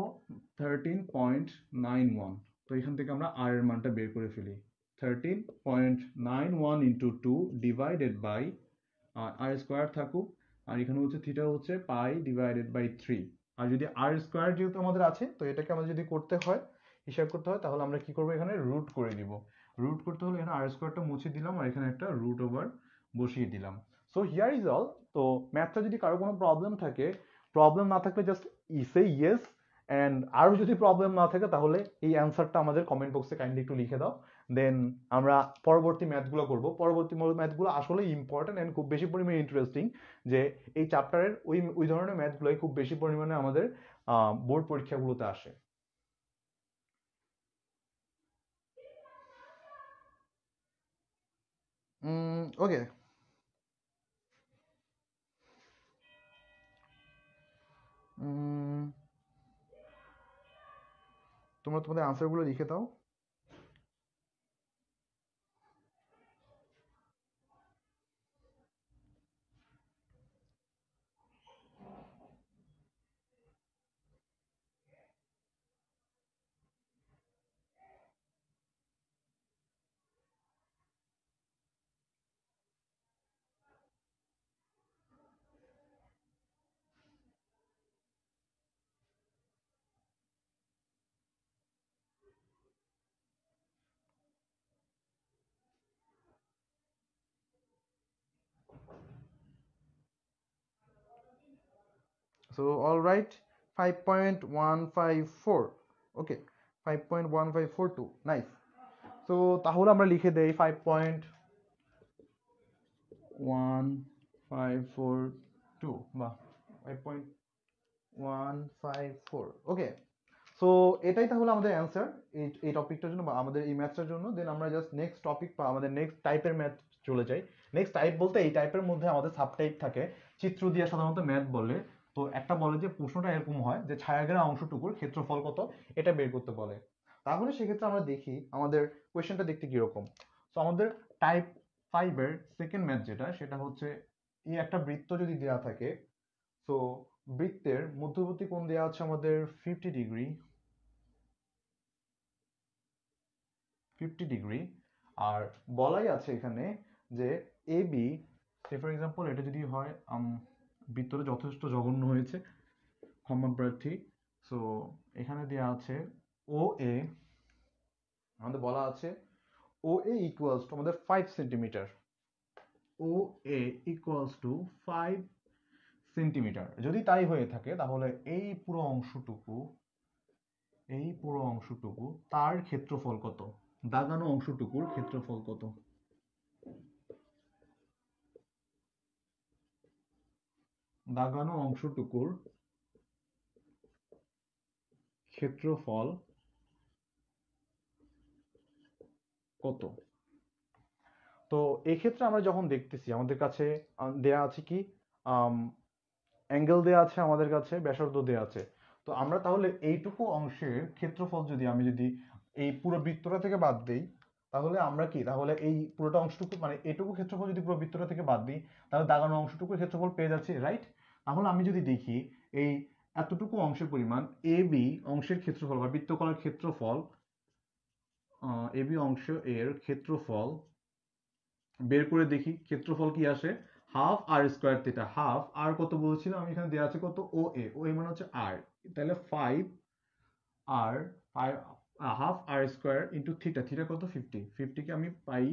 A: থার্টিন পয়েন্ট নাইন ওয়ান তো এখান থেকে আমরা আর এর মানটা বের করে ফেলি thirteen point nine one into two divided by R square থাকুক আর এখানে হচ্ছে থিটা হচ্ছে পাই ডিভাইডেড বাই থ্রি আর যদি আর স্কোয়ার যেহেতু আমাদের আছে তো এটাকে আমাদের যদি করতে হয় হিসাব করতে হয় তাহলে আমরা কি করব এখানে রুট করে দিব রুট করতে হলে এখানে আর স্কোয়ারটা মুছে দিলাম আর এখানে একটা রুট ওভার বসিয়ে দিলাম সো হিয়ার ইজ অল তো ম্যাথটা যদি কারো কোনো প্রবলেম থাকে প্রবলেম না থাকলে জাস্ট ইসে ইয়েস অ্যান্ড আরও যদি প্রবলেম না থাকে তাহলে এই অ্যান্সারটা আমাদের কমেন্ট বক্সে কাইন্ডলি একটু লিখে দাও দেন আমরা পরবর্তী ম্যাথগুলো করব পরবর্তী ম্যাথগুলো আসলে ইম্পর্ট্যান্ট অ্যান্ড খুব বেশি পরিমাণে ইন্টারেস্টিং যে এই চ্যাপ্টারের ওই ওই ধরনের ম্যাথগুলোই খুব বেশি পরিমাণে আমাদের বোর্ড পরীক্ষাগুলোতে আসে Mm, okay. Mm. তোমরা তোমাদের আনসারগুলো লিখে দাও so all right 5.154 okay 5.1542 nice so তাহলে আমরা লিখে দেই 5.1542 বাহ 5.154 ওকে সো এটাই তাহলে আমাদের অ্যান্সার এই এই টপিকটার জন্য বা আমাদের এই ম্যাথটার জন্য দেন আমরা জাস্ট নেক্সট টপিক বা আমাদের নেক্সট টাইপের ম্যাথ চলে যাই নেক্সট টাইপ বলতে এই টাইপের মধ্যে আমাদের সাবটাইপ থাকে চিত্র দিয়ে সাধারণত ম্যাথ বলে তো একটা বলে যে প্রশ্নটা এরকম হয় যে ছায়াগ্রা অংশটুকুর ক্ষেত্রফল কত এটা বের করতে বলে তাহলে সেক্ষেত্রে আমরা দেখি আমাদের কোয়েশ্চেনটা দেখতে কিরকম তো আমাদের টাইপ ফাইভের সেকেন্ড ম্যাথ যেটা সেটা হচ্ছে এই একটা বৃত্ত যদি দেওয়া থাকে তো বৃত্তের মধ্যবর্তী কোণ দেওয়া আছে আমাদের ফিফটি ডিগ্রি ফিফটি ডিগ্রি আর বলাই আছে এখানে যে A B say for example এটা যদি হয় um, ভিতরে যথেষ্ট জঘন্য হয়েছে ক্ষমা প্রার্থী সো এখানে দেওয়া আছে ও এ আমাদের বলা আছে ও এ ইকুয়ালস টু আমাদের five centimetre O A equals to five centimetre যদি তাই হয়ে থাকে তাহলে এই পুরো অংশটুকু এই পুরো অংশটুকু তার ক্ষেত্রফল কত দাগানো অংশটুকুর ক্ষেত্রফল কত দাগানো অংশটুকুর ক্ষেত্রফল কত তো এক্ষেত্রে আমরা যখন দেখতেছি আমাদের কাছে দেয়া আছে কি অ্যাঙ্গেল দেয়া আছে আমাদের কাছে ব্যাসার্ধ দেয়া আছে তো আমরা তাহলে এইটুকু অংশের ক্ষেত্রফল যদি আমি যদি এই পুরো বৃত্তটা থেকে বাদ দিই তাহলে আমরা কি তাহলে এই পুরোটা অংশটুকু মানে এটুকু ক্ষেত্রফল যদি পুরো বৃত্তটা থেকে বাদ দিই তাহলে দাগানো অংশটুকু ক্ষেত্রফল পেয়ে যাচ্ছি রাইট তাহলে আমি যদি দেখি এই এতটুকু অংশের পরিমাণ এ বি অংশের ক্ষেত্রফল বা বৃত্তকণার ক্ষেত্রফল এ বি অংশ এর ক্ষেত্রফল বের করে দেখি ক্ষেত্রফল কি আসে half R square theta half R কত বলছিলাম আমি এখানে দেওয়া আছে কত ও এ ও এ মানে হচ্ছে আর তাহলে ফাইভ আর half R square into theta theta কত ফিফটি ফিফটিকে আমি পাই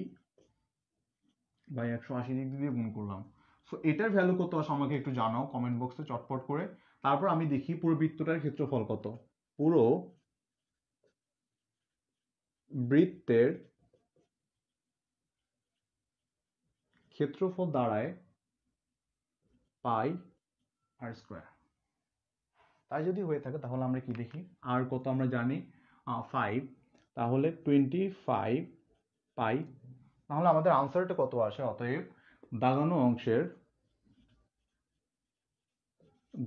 A: বাই একশো আশি ডিগ্রি দিয়ে গুণ করলাম সো এটার ভ্যালু কত আসে আমাকে একটু জানাও কমেন্ট বক্সে চটপট করে তারপর আমি দেখি পুরো বৃত্তটার ক্ষেত্রফল কত পুরো বৃত্তের ক্ষেত্রফল দাঁড়ায় পাই আর স্কোয়ার তাই যদি হয়ে থাকে তাহলে আমরা কি দেখি আর কত আমরা জানি ফাইভ তাহলে টোয়েন্টি ফাইভ পাই তাহলে আমাদের আনসারটা কত আসে অতএব দাগানো অংশের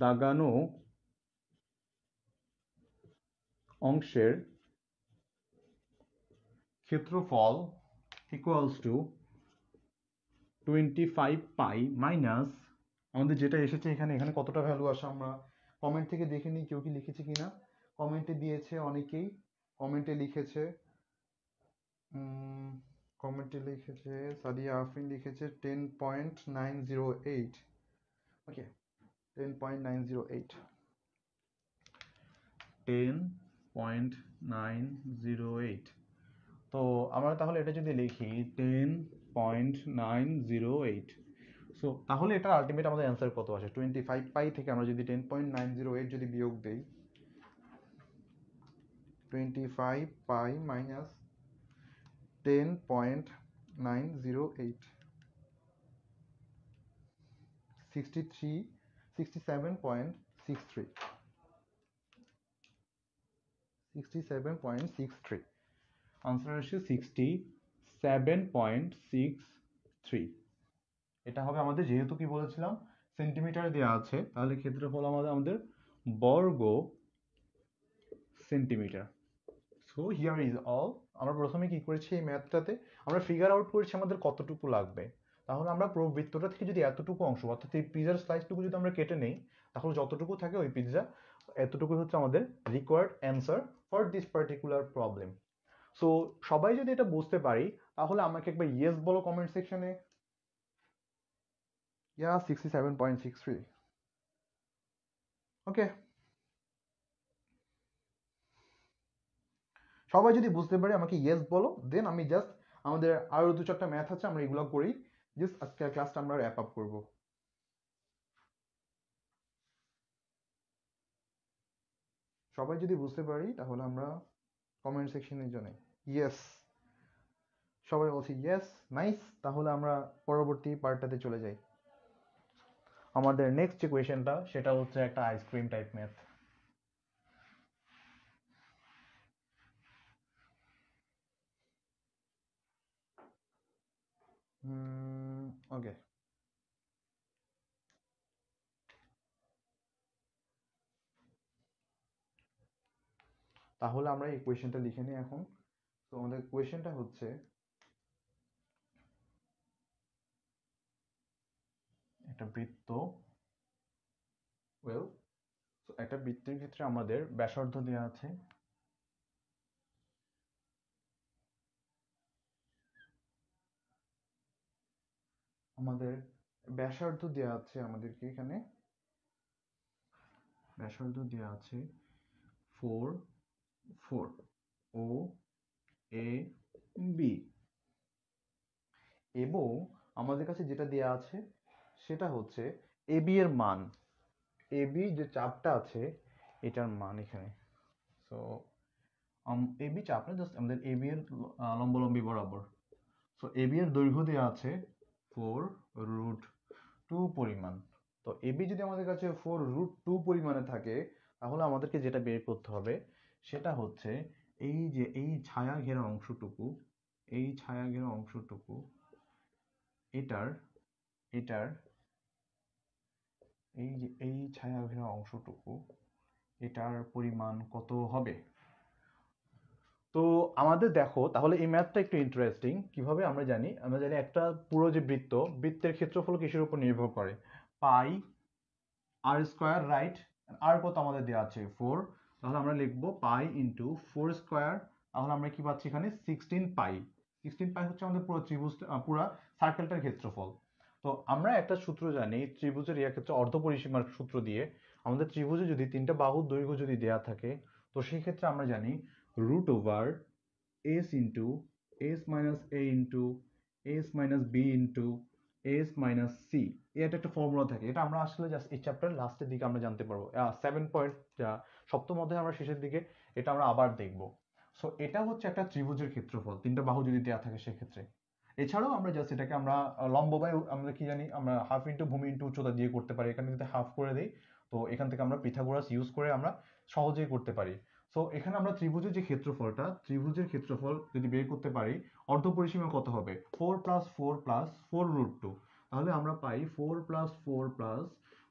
A: দাগানো অংশের ক্ষেত্রফল equals to twenty five pi minus আমাদের যেটা এসেছে এখানে এখানে কতটা ভ্যালু আসে আমরা কমেন্ট থেকে দেখে নিই কেউ কি লিখেছে কি না কমেন্টে দিয়েছে অনেকেই কমেন্টে লিখেছে কমেন্টে লিখেছে সাদিয়া আফরিন লিখেছে ten point nine zero eight okay ten point nine zero eight ten point nine zero eight তো আমরা তাহলে এটা যদি লিখি ten point nine zero eight so তাহলে এটা আলটিমেট আমাদের অ্যান্সার কত আসে টোয়েন্টি ফাইভ পাই থেকে আমরা যদি ten point nine zero eight যদি বিয়োগ দেই twenty five pi minus ten point nine zero eight sixty three sixty seven point six three sixty seven point six three answer আসছে sixty seven point six three এটা হবে আমাদের যেহেতু কি বলেছিলাম সেন্টিমিটার দেওয়া আছে তাহলে ক্ষেত্রফল আমাদের আমাদের বর্গ centimetre so here is all আমরা প্রথমে কি করেছি এই ম্যাথটাতে আমরা ফিগার আউট করেছি আমাদের কতটুকু লাগবে তাহলে আমরা পুরো বৃত্তটা থেকে যদি এতটুকু অংশ অর্থাৎ এই পিজার স্লাইসটুকু যদি আমরা কেটে নেই তাহলে যতটুকু থাকে ওই পিৎজা এতটুকু হচ্ছে আমাদের required answer for this particular problem so সবাই যদি এটা বুঝতে পারি তাহলে আমাকে একবার ইয়েস বলো কমেন্ট সেকশনে yeah sixty seven point six three okay সবাই যদি বুঝতে পারি আমাকে ইয়েস বলো দেন আমি জাস্ট আমাদের আরও দু চারটা ম্যাথ আছে আমরা এগুলো করি জাস্ট আজকের ক্লাসটা আমরা র্যাপ আপ করব সবাই যদি বুঝতে পারি তাহলে আমরা কমেন্ট সেকশনের জন্য ইয়েস সবাই বলছি ইয়েস নাইস তাহলে আমরা পরবর্তী পার্টটাতে চলে যাই আমাদের নেক্সট যে কোয়েশনটা সেটা হচ্ছে একটা ice cream type math hmm okay তাহলে আমরা এই কোয়েশ্চেনটা লিখে নিই এখন তো আমাদের কোয়েশ্চেনটা হচ্ছে একটা বৃত্ত ওয়েল একটা বৃত্তের ক্ষেত্রে আমাদের ব্যাসার্ধ দেওয়া আছে আমাদের ব্যাসার্ধ দেওয়া আছে আমাদেরকে এখানে ব্যাসার্ধ দেওয়া আছে four four O A B এবং আমাদের কাছে যেটা দেওয়া আছে সেটা হচ্ছে এ বি এর মান এ বি যে চাপটা আছে এটার মান এখানে সো এ বি চাপটা জাস্ট আমাদের এ বি এর লম্বলম্বি বরাবর সো এ বি এর দৈর্ঘ্য দেওয়া আছে ফোর রুট টু পরিমাণ তো এবি যদি আমাদের কাছে ফোর রুট টু পরিমাণে থাকে তাহলে আমাদেরকে যেটা বের করতে হবে সেটা হচ্ছে এই যে এই ছায়া ঘেরা অংশটুকু এই ছায়া ঘেরা অংশটুকু এটার এটার এই যে এই ছায়া ঘেরা অংশটুকু এটার পরিমাণ কত হবে তো আমাদের দেখো তাহলে এই ম্যাথটা একটু ইন্টারেস্টিং কিভাবে আমরা জানি আমরা জানি একটা পুরো যে বৃত্ত বৃত্তের ক্ষেত্রফল কিসের উপর নির্ভর করে পাই আর স্কোয়ার রাইট আর কত আমাদের দেওয়া আছে ফোর তাহলে আমরা লিখব পাই ইন্টু ফোর স্কোয়ার তাহলে আমরা কি পাচ্ছি এখানে সিক্সটিন পাই সিক্সটিন পাই হচ্ছে আমাদের পুরো ত্রিভুজ পুরো সার্কেলটার ক্ষেত্রফল তো আমরা একটা সূত্র জানি ত্রিভুজের ইয়া ক্ষেত্রে পরিসীমার সূত্র দিয়ে আমাদের ত্রিভুজে যদি তিনটা বাহু দৈর্ঘ্য যদি দেওয়া থাকে তো সেই ক্ষেত্রে আমরা জানি root over s into s minus a into s minus b into s minus c এটা একটা ফর্মুলা থাকে এটা আমরা আসলে জাস্ট এই চ্যাপ্টার লাস্টের দিকে আমরা জানতে পারবো সেভেন পয়েন্ট সপ্তম অধ্যায় আমরা শেষের দিকে এটা আমরা আবার দেখব সো এটা হচ্ছে একটা ত্রিভুজের ক্ষেত্রফল তিনটা বাহু যদি দেওয়া থাকে সেক্ষেত্রে এছাড়াও আমরা জাস্ট এটাকে আমরা লম্ব আমরা কি জানি আমরা হাফ ইন্টু ভূমি ইন্টু উচ্চতা দিয়ে করতে পারি এখানে যদি হাফ করে দিই তো এখান থেকে আমরা পিথাগোরাস ইউজ করে আমরা সহজেই করতে পারি তো এখানে আমরা ত্রিভুজের যে ক্ষেত্রফলটা ত্রিভুজের ক্ষেত্রফল যদি বের করতে পারি অর্ধ পরিসীমা কত হবে four plus four plus four root two তাহলে আমরা পাই four plus four plus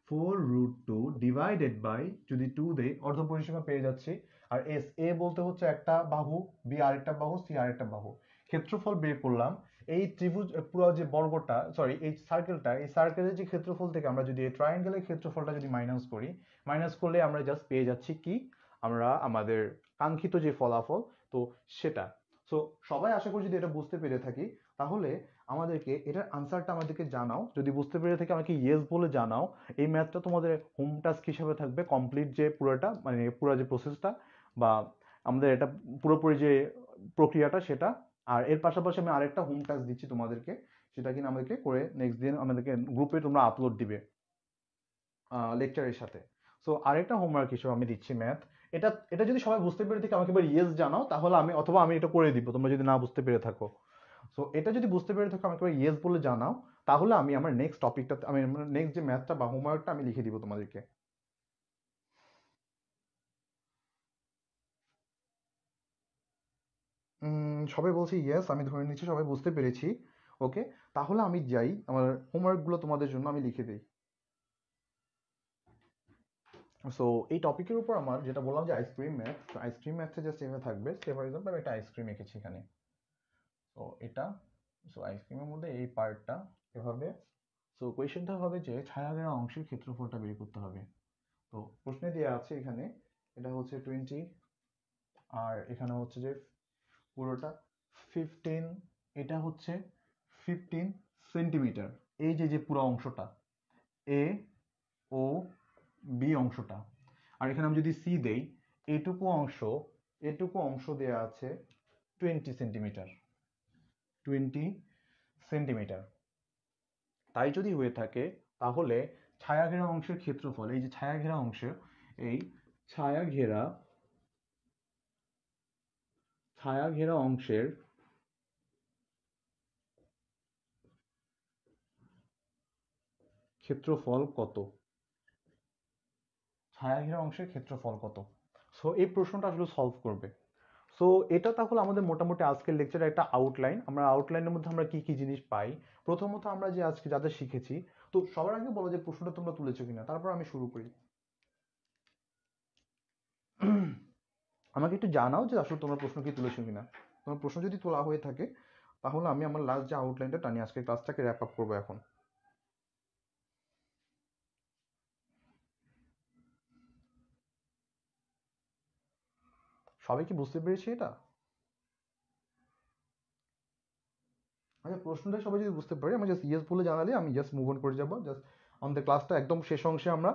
A: four root two divided by যদি টু দেই পরিসীমা পেয়ে যাচ্ছি আর এস এ বলতে হচ্ছে একটা বাহু বি আরেকটা বাহু সি আরেকটা বাহু ক্ষেত্রফল বের করলাম এই ত্রিভুজ পুরো যে বর্গটা সরি এই সার্কেলটা এই সার্কেলের যে ক্ষেত্রফল থেকে আমরা যদি এই ট্রায়াঙ্গেলের ক্ষেত্রফলটা যদি মাইনাস করি মাইনাস করলে আমরা জাস্ট পেয়ে যাচ্ছি কি আমরা আমাদের কাঙ্ক্ষিত যে ফলাফল তো সেটা সো সবাই আশা করি যদি এটা বুঝতে পেরে থাকি তাহলে আমাদেরকে এটার আনসারটা আমাদেরকে জানাও যদি বুঝতে পেরে থাকি আমাকে ইয়েস বলে জানাও এই ম্যাথটা তোমাদের হোম টাস্ক হিসাবে থাকবে কমপ্লিট যে পুরোটা মানে পুরো যে প্রসেসটা বা আমাদের এটা পুরোপুরি যে প্রক্রিয়াটা সেটা আর এর পাশাপাশি আমি আরেকটা হোম টাস্ক দিচ্ছি তোমাদেরকে সেটা কিনা আমাদেরকে করে নেক্সট দিন আমাদেরকে গ্রুপে তোমরা আপলোড দিবে লেকচারের সাথে সো আরেকটা হোমওয়ার্ক হিসেবে আমি দিচ্ছি ম্যাথ এটা এটা যদি সবাই বুঝতে পেরে থাকি আমাকে এবার ইয়েস জানাও তাহলে আমি অথবা আমি এটা করে দিব তোমরা যদি না বুঝতে পেরে থাকো সো এটা যদি বুঝতে পেরে থাকো আমাকে এবার ইয়েস বলে জানাও তাহলে আমি আমার নেক্সট টপিকটা আমি নেক্সট যে ম্যাথটা বা হোমওয়ার্কটা আমি লিখে দিব তোমাদেরকে সবাই বলছি ইয়েস আমি ধরে নিচ্ছি সবাই বুঝতে পেরেছি ওকে তাহলে আমি যাই আমার হোমওয়ার্কগুলো তোমাদের জন্য আমি লিখে দিই সো এই টপিকের উপর আমার যেটা বললাম যে আইসক্রিম ম্যাথ তো আইসক্রিম ম্যাথে যে এভাবে থাকবে সে ফর এক্সাম্পল আমি একটা আইসক্রিম এঁকেছি এখানে তো এটা সো আইসক্রিমের মধ্যে এই পার্টটা এভাবে সো কোয়েশনটা হবে যে ছায়া দেওয়া অংশের ক্ষেত্রফলটা বের করতে হবে তো প্রশ্নে দেওয়া আছে এখানে এটা হচ্ছে টোয়েন্টি আর এখানে হচ্ছে যে পুরোটা ফিফটিন এটা হচ্ছে ফিফটিন সেন্টিমিটার এই যে যে পুরো অংশটা এ ও বি অংশটা আর এখানে আমি যদি সি দেই এটুকু অংশ এটুকু অংশ দেয়া আছে টোয়েন্টি সেন্টিমিটার টোয়েন্টি সেন্টিমিটার তাই যদি হয়ে থাকে তাহলে ছায়া ঘেরা অংশের ক্ষেত্রফল এই যে ছায়া ঘেরা অংশ এই ছায়া ঘেরা ছায়া ঘেরা অংশের ক্ষেত্রফল কত ছায়াঘেরা অংশের ক্ষেত্রফল কত সো এই প্রশ্নটা আসলে সলভ করবে সো এটা তাহলে আমাদের মোটামুটি আজকের লেকচারের একটা আউটলাইন আমরা আউটলাইনের মধ্যে আমরা কি কি জিনিস পাই প্রথমত আমরা যে আজকে যাদের শিখেছি তো সবার আগে বলো যে প্রশ্নটা তোমরা তুলেছো কিনা তারপর আমি শুরু করি আমাকে একটু জানাও যে আসলে তোমার প্রশ্ন কি তুলেছো কিনা তোমার প্রশ্ন যদি তোলা হয়ে থাকে তাহলে আমি আমার লাস্ট যে আউটলাইনটা টানি আজকে ক্লাসটাকে র্যাপ আপ করবো এখন সবাই কি বুঝতে পেরেছি এটা আচ্ছা প্রশ্নটা সবাই যদি বুঝতে পারি আমি জাস্ট ইয়েস বলে জানালে আমি জাস্ট মুভ অন করে যাবো জাস্ট আমাদের ক্লাসটা একদম শেষ অংশে আমরা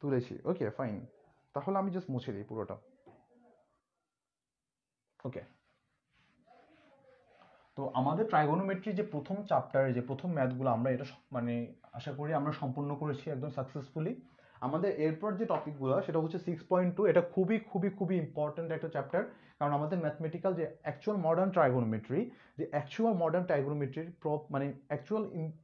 A: তুলেছি ওকে ফাইন তাহলে আমি জাস্ট মুছে দিই পুরোটা ওকে তো আমাদের ট্রাইগোনোমেট্রি যে প্রথম চ্যাপ্টারে যে প্রথম ম্যাথগুলো আমরা এটা মানে আশা করি আমরা সম্পূর্ণ করেছি একদম সাকসেসফুলি আমাদের এরপর যে টপিকগুলো সেটা হচ্ছে সিক্স পয়েন্ট টু এটা খুবই খুবই খুবই ইম্পর্ট্যান্ট একটা চ্যাপ্টার কারণ আমাদের ম্যাথমেটিক্যাল যে অ্যাকচুয়াল মডার্ন ট্রাইগোনোমেট্রি যে অ্যাকচুয়াল মডার্ন ট্রাইগোনোমেট্রির মানে অ্যাকচুয়াল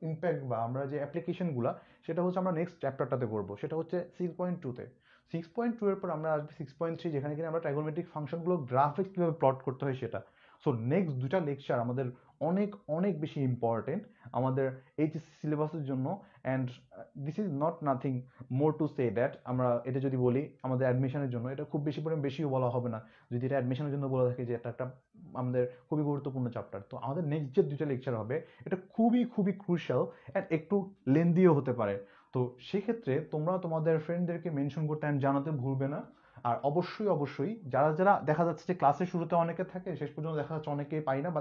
A: ইম্প্যাক্ট বা আমরা যে অ্যাপ্লিকেশনগুলো সেটা হচ্ছে আমরা নেক্সট চ্যাপ্টারটাতে করবো সেটা হচ্ছে সিক্স পয়েন্ট টুতে সিক্স পয়েন্ট টু এর পর আমরা আসবে সিক্স পয়েন্ট থ্রি যেখানে কিনা আমরা ট্রাইগোনোমেট্রিক ফাংশনগুলো গ্রাফে কীভাবে প্লট করতে হয় সেটা সো নেক্সট দুটা লেকচার আমাদের অনেক অনেক বেশি ইম্পর্টেন্ট আমাদের এইচএসসি সিলেবাসের জন্য and this is not nothing more to say that আমরা এটা যদি বলি আমাদের অ্যাডমিশনের জন্য এটা খুব বেশি পরিমাণ বেশিও বলা হবে না যদি এটা অ্যাডমিশনের জন্য বলা থাকে যে এটা একটা আমাদের খুবই গুরুত্বপূর্ণ চ্যাপ্টার তো আমাদের নেক্সট যে দুইটা লেকচার হবে এটা খুবই খুবই ক্রুশিয়াল অ্যান্ড একটু লেন্দিও হতে পারে তো সেক্ষেত্রে তোমরা তোমাদের ফ্রেন্ডদেরকে মেনশন করতে অ্যান্ড জানাতে ভুলবে না আর অবশ্যই অবশ্যই যারা যারা দেখা যাচ্ছে যে ক্লাসের শুরুতে অনেকে থাকে শেষ পর্যন্ত দেখা যাচ্ছে অনেকে পাই না বা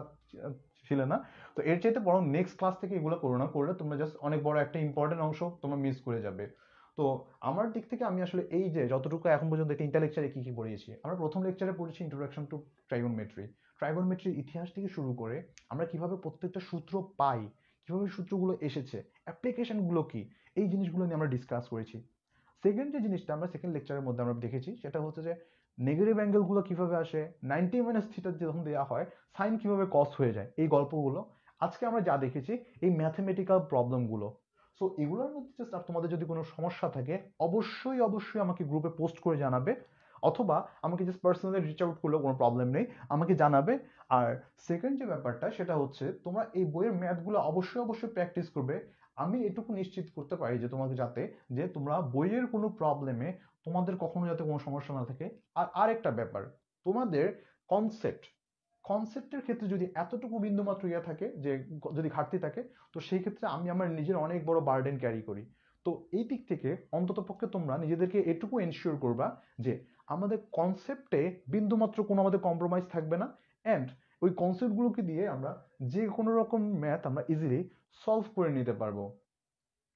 A: ছিলে না তো এর চাইতে বরং নেক্সট ক্লাস থেকে এগুলো করো না করলে তোমরা জাস্ট অনেক বড় একটা ইম্পর্টেন্ট অংশ তোমরা মিস করে যাবে তো আমার দিক থেকে আমি আসলে এই যে যতটুকু এখন পর্যন্ত তিনটা লেকচারে কী কী পড়িয়েছি আমরা প্রথম লেকচারে পড়েছি ইন্ট্রোডাকশন টু ট্রাইগোনোমেট্রি ট্রাইগোনোমেট্রির ইতিহাস থেকে শুরু করে আমরা কিভাবে প্রত্যেকটা সূত্র পাই কীভাবে সূত্রগুলো এসেছে অ্যাপ্লিকেশনগুলো কি এই জিনিসগুলো নিয়ে আমরা ডিসকাস করেছি সেকেন্ড যে জিনিসটা আমরা সেকেন্ড লেকচারের মধ্যে আমরা দেখেছি সেটা হচ্ছে যে নেগেটিভ অ্যাঙ্গেলগুলো কীভাবে আসে নাইনটি মাইনাস থিটার যখন দেওয়া হয় সাইন কীভাবে কস হয়ে যায় এই গল্পগুলো আজকে আমরা যা দেখেছি এই ম্যাথমেটিক্যাল প্রবলেমগুলো সো এগুলোর মধ্যে জাস্ট তোমাদের যদি কোনো সমস্যা থাকে অবশ্যই অবশ্যই আমাকে গ্রুপে পোস্ট করে জানাবে অথবা আমাকে জাস্ট পার্সোনালি রিচ আউট করলেও কোনো প্রবলেম নেই আমাকে জানাবে আর সেকেন্ড যে ব্যাপারটা সেটা হচ্ছে তোমরা এই বইয়ের ম্যাথগুলো অবশ্যই অবশ্যই প্র্যাকটিস করবে আমি এটুকু নিশ্চিত করতে পারি যে তোমাকে যাতে যে তোমরা বইয়ের কোনো প্রবলেমে তোমাদের কখনো যাতে কোনো সমস্যা না থাকে আর আরেকটা ব্যাপার তোমাদের কনসেপ্ট কনসেপ্টের ক্ষেত্রে যদি এতটুকু বিন্দুমাত্র ইয়ে থাকে যে যদি ঘাটতি থাকে তো সেই ক্ষেত্রে আমি আমার নিজের অনেক বড় বার্ডেন ক্যারি করি তো এই দিক থেকে অন্তত পক্ষে তোমরা নিজেদেরকে এটুকু এনশিওর করবা যে আমাদের কনসেপ্টে বিন্দুমাত্র কোনো আমাদের কম্প্রোমাইজ থাকবে না অ্যান্ড ওই কনসেপ্টগুলোকে দিয়ে আমরা যে কোনো রকম ম্যাথ আমরা ইজিলি সলভ করে নিতে পারবো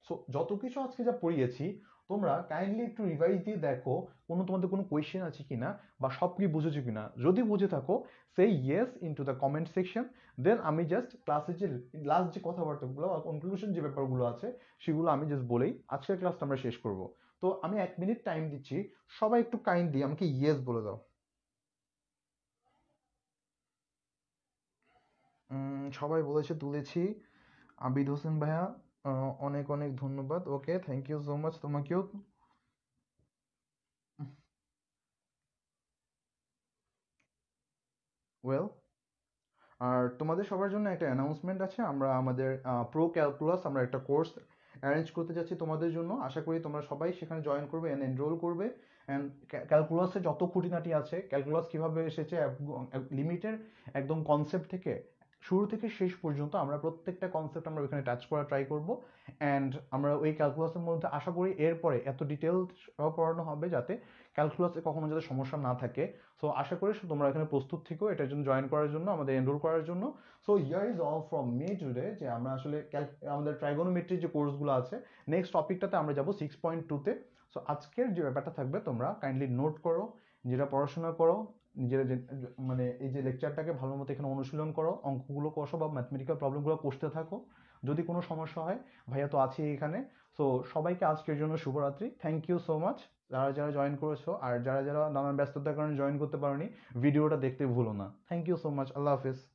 A: সো যত কিছু আজকে যা পড়িয়েছি তোমরা কাইন্ডলি একটু রিভাইজ দিয়ে দেখো কোনো তোমাদের কোনো কোয়েশ্চেন আছে কি না বা সব কি বুঝেছো কি না যদি বুঝে থাকো সেই yes into the comment section then আমি জাস্ট ক্লাসের যে লাস্ট যে কথাবার্তাগুলো বা কনক্লুশন যে ব্যাপারগুলো আছে সেগুলো আমি জাস্ট বলেই আজকের ক্লাসটা আমরা শেষ করব তো আমি এক মিনিট টাইম দিচ্ছি সবাই একটু কাইন্ডলি আমাকে ইয়েস বলে দাও সবাই বলেছে তুলেছি আবিদ হোসেন ভাইয়া অনেক অনেক ধন্যবাদ okay thank you so much তোমাকেও ওয়েল আর তোমাদের সবার জন্য একটা অ্যানাউন্সমেন্ট আছে আমরা আমাদের প্রো ক্যালকুলাস আমরা একটা কোর্স অ্যারেঞ্জ করতে যাচ্ছি তোমাদের জন্য আশা করি তোমরা সবাই সেখানে জয়েন করবে অ্যান্ড এনরোল করবে অ্যান্ড ক্যালকুলাসে যত খুঁটিনাটি আছে ক্যালকুলাস কীভাবে এসেছে লিমিটের একদম কনসেপ্ট থেকে শুরু থেকে শেষ পর্যন্ত আমরা প্রত্যেকটা কনসেপ্ট আমরা ওইখানে টাচ করা ট্রাই করব অ্যান্ড আমরা ওই ক্যালকুলাসের মধ্যে আশা করি এরপরে এত ডিটেলস পড়ানো হবে যাতে ক্যালকুলাসে কখনো যাতে সমস্যা না থাকে সো আশা করি তোমরা এখানে প্রস্তুত থেকো এটার জন্য জয়েন করার জন্য আমাদের এনরোল করার জন্য so year is all from me today যে আমরা আসলে আমাদের ট্রাইগোনোমেট্রির যে কোর্সগুলো আছে নেক্সট টপিকটাতে আমরা যাবো সিক্স পয়েন্ট টুতে সো আজকের যে ব্যাপারটা থাকবে তোমরা কাইন্ডলি নোট করো যেটা পড়াশোনা করো নিজেরা মানে এই যে লেকচারটাকে ভালো মতো এখানে অনুশীলন করো অঙ্কগুলো কষো বা ম্যাথমেটিক্যাল প্রবলেমগুলো কষতে থাকো যদি কোনো সমস্যা হয় ভাইয়া তো আছি এখানে সো সবাইকে আজকের জন্য শুভরাত্রি থ্যাংক ইউ সো মাচ যারা যারা জয়েন করেছো আর যারা যারা নানান ব্যস্ততার কারণে জয়েন করতে পারোনি ভিডিওটা দেখতে ভুলো না thank you so much Allah হাফেজ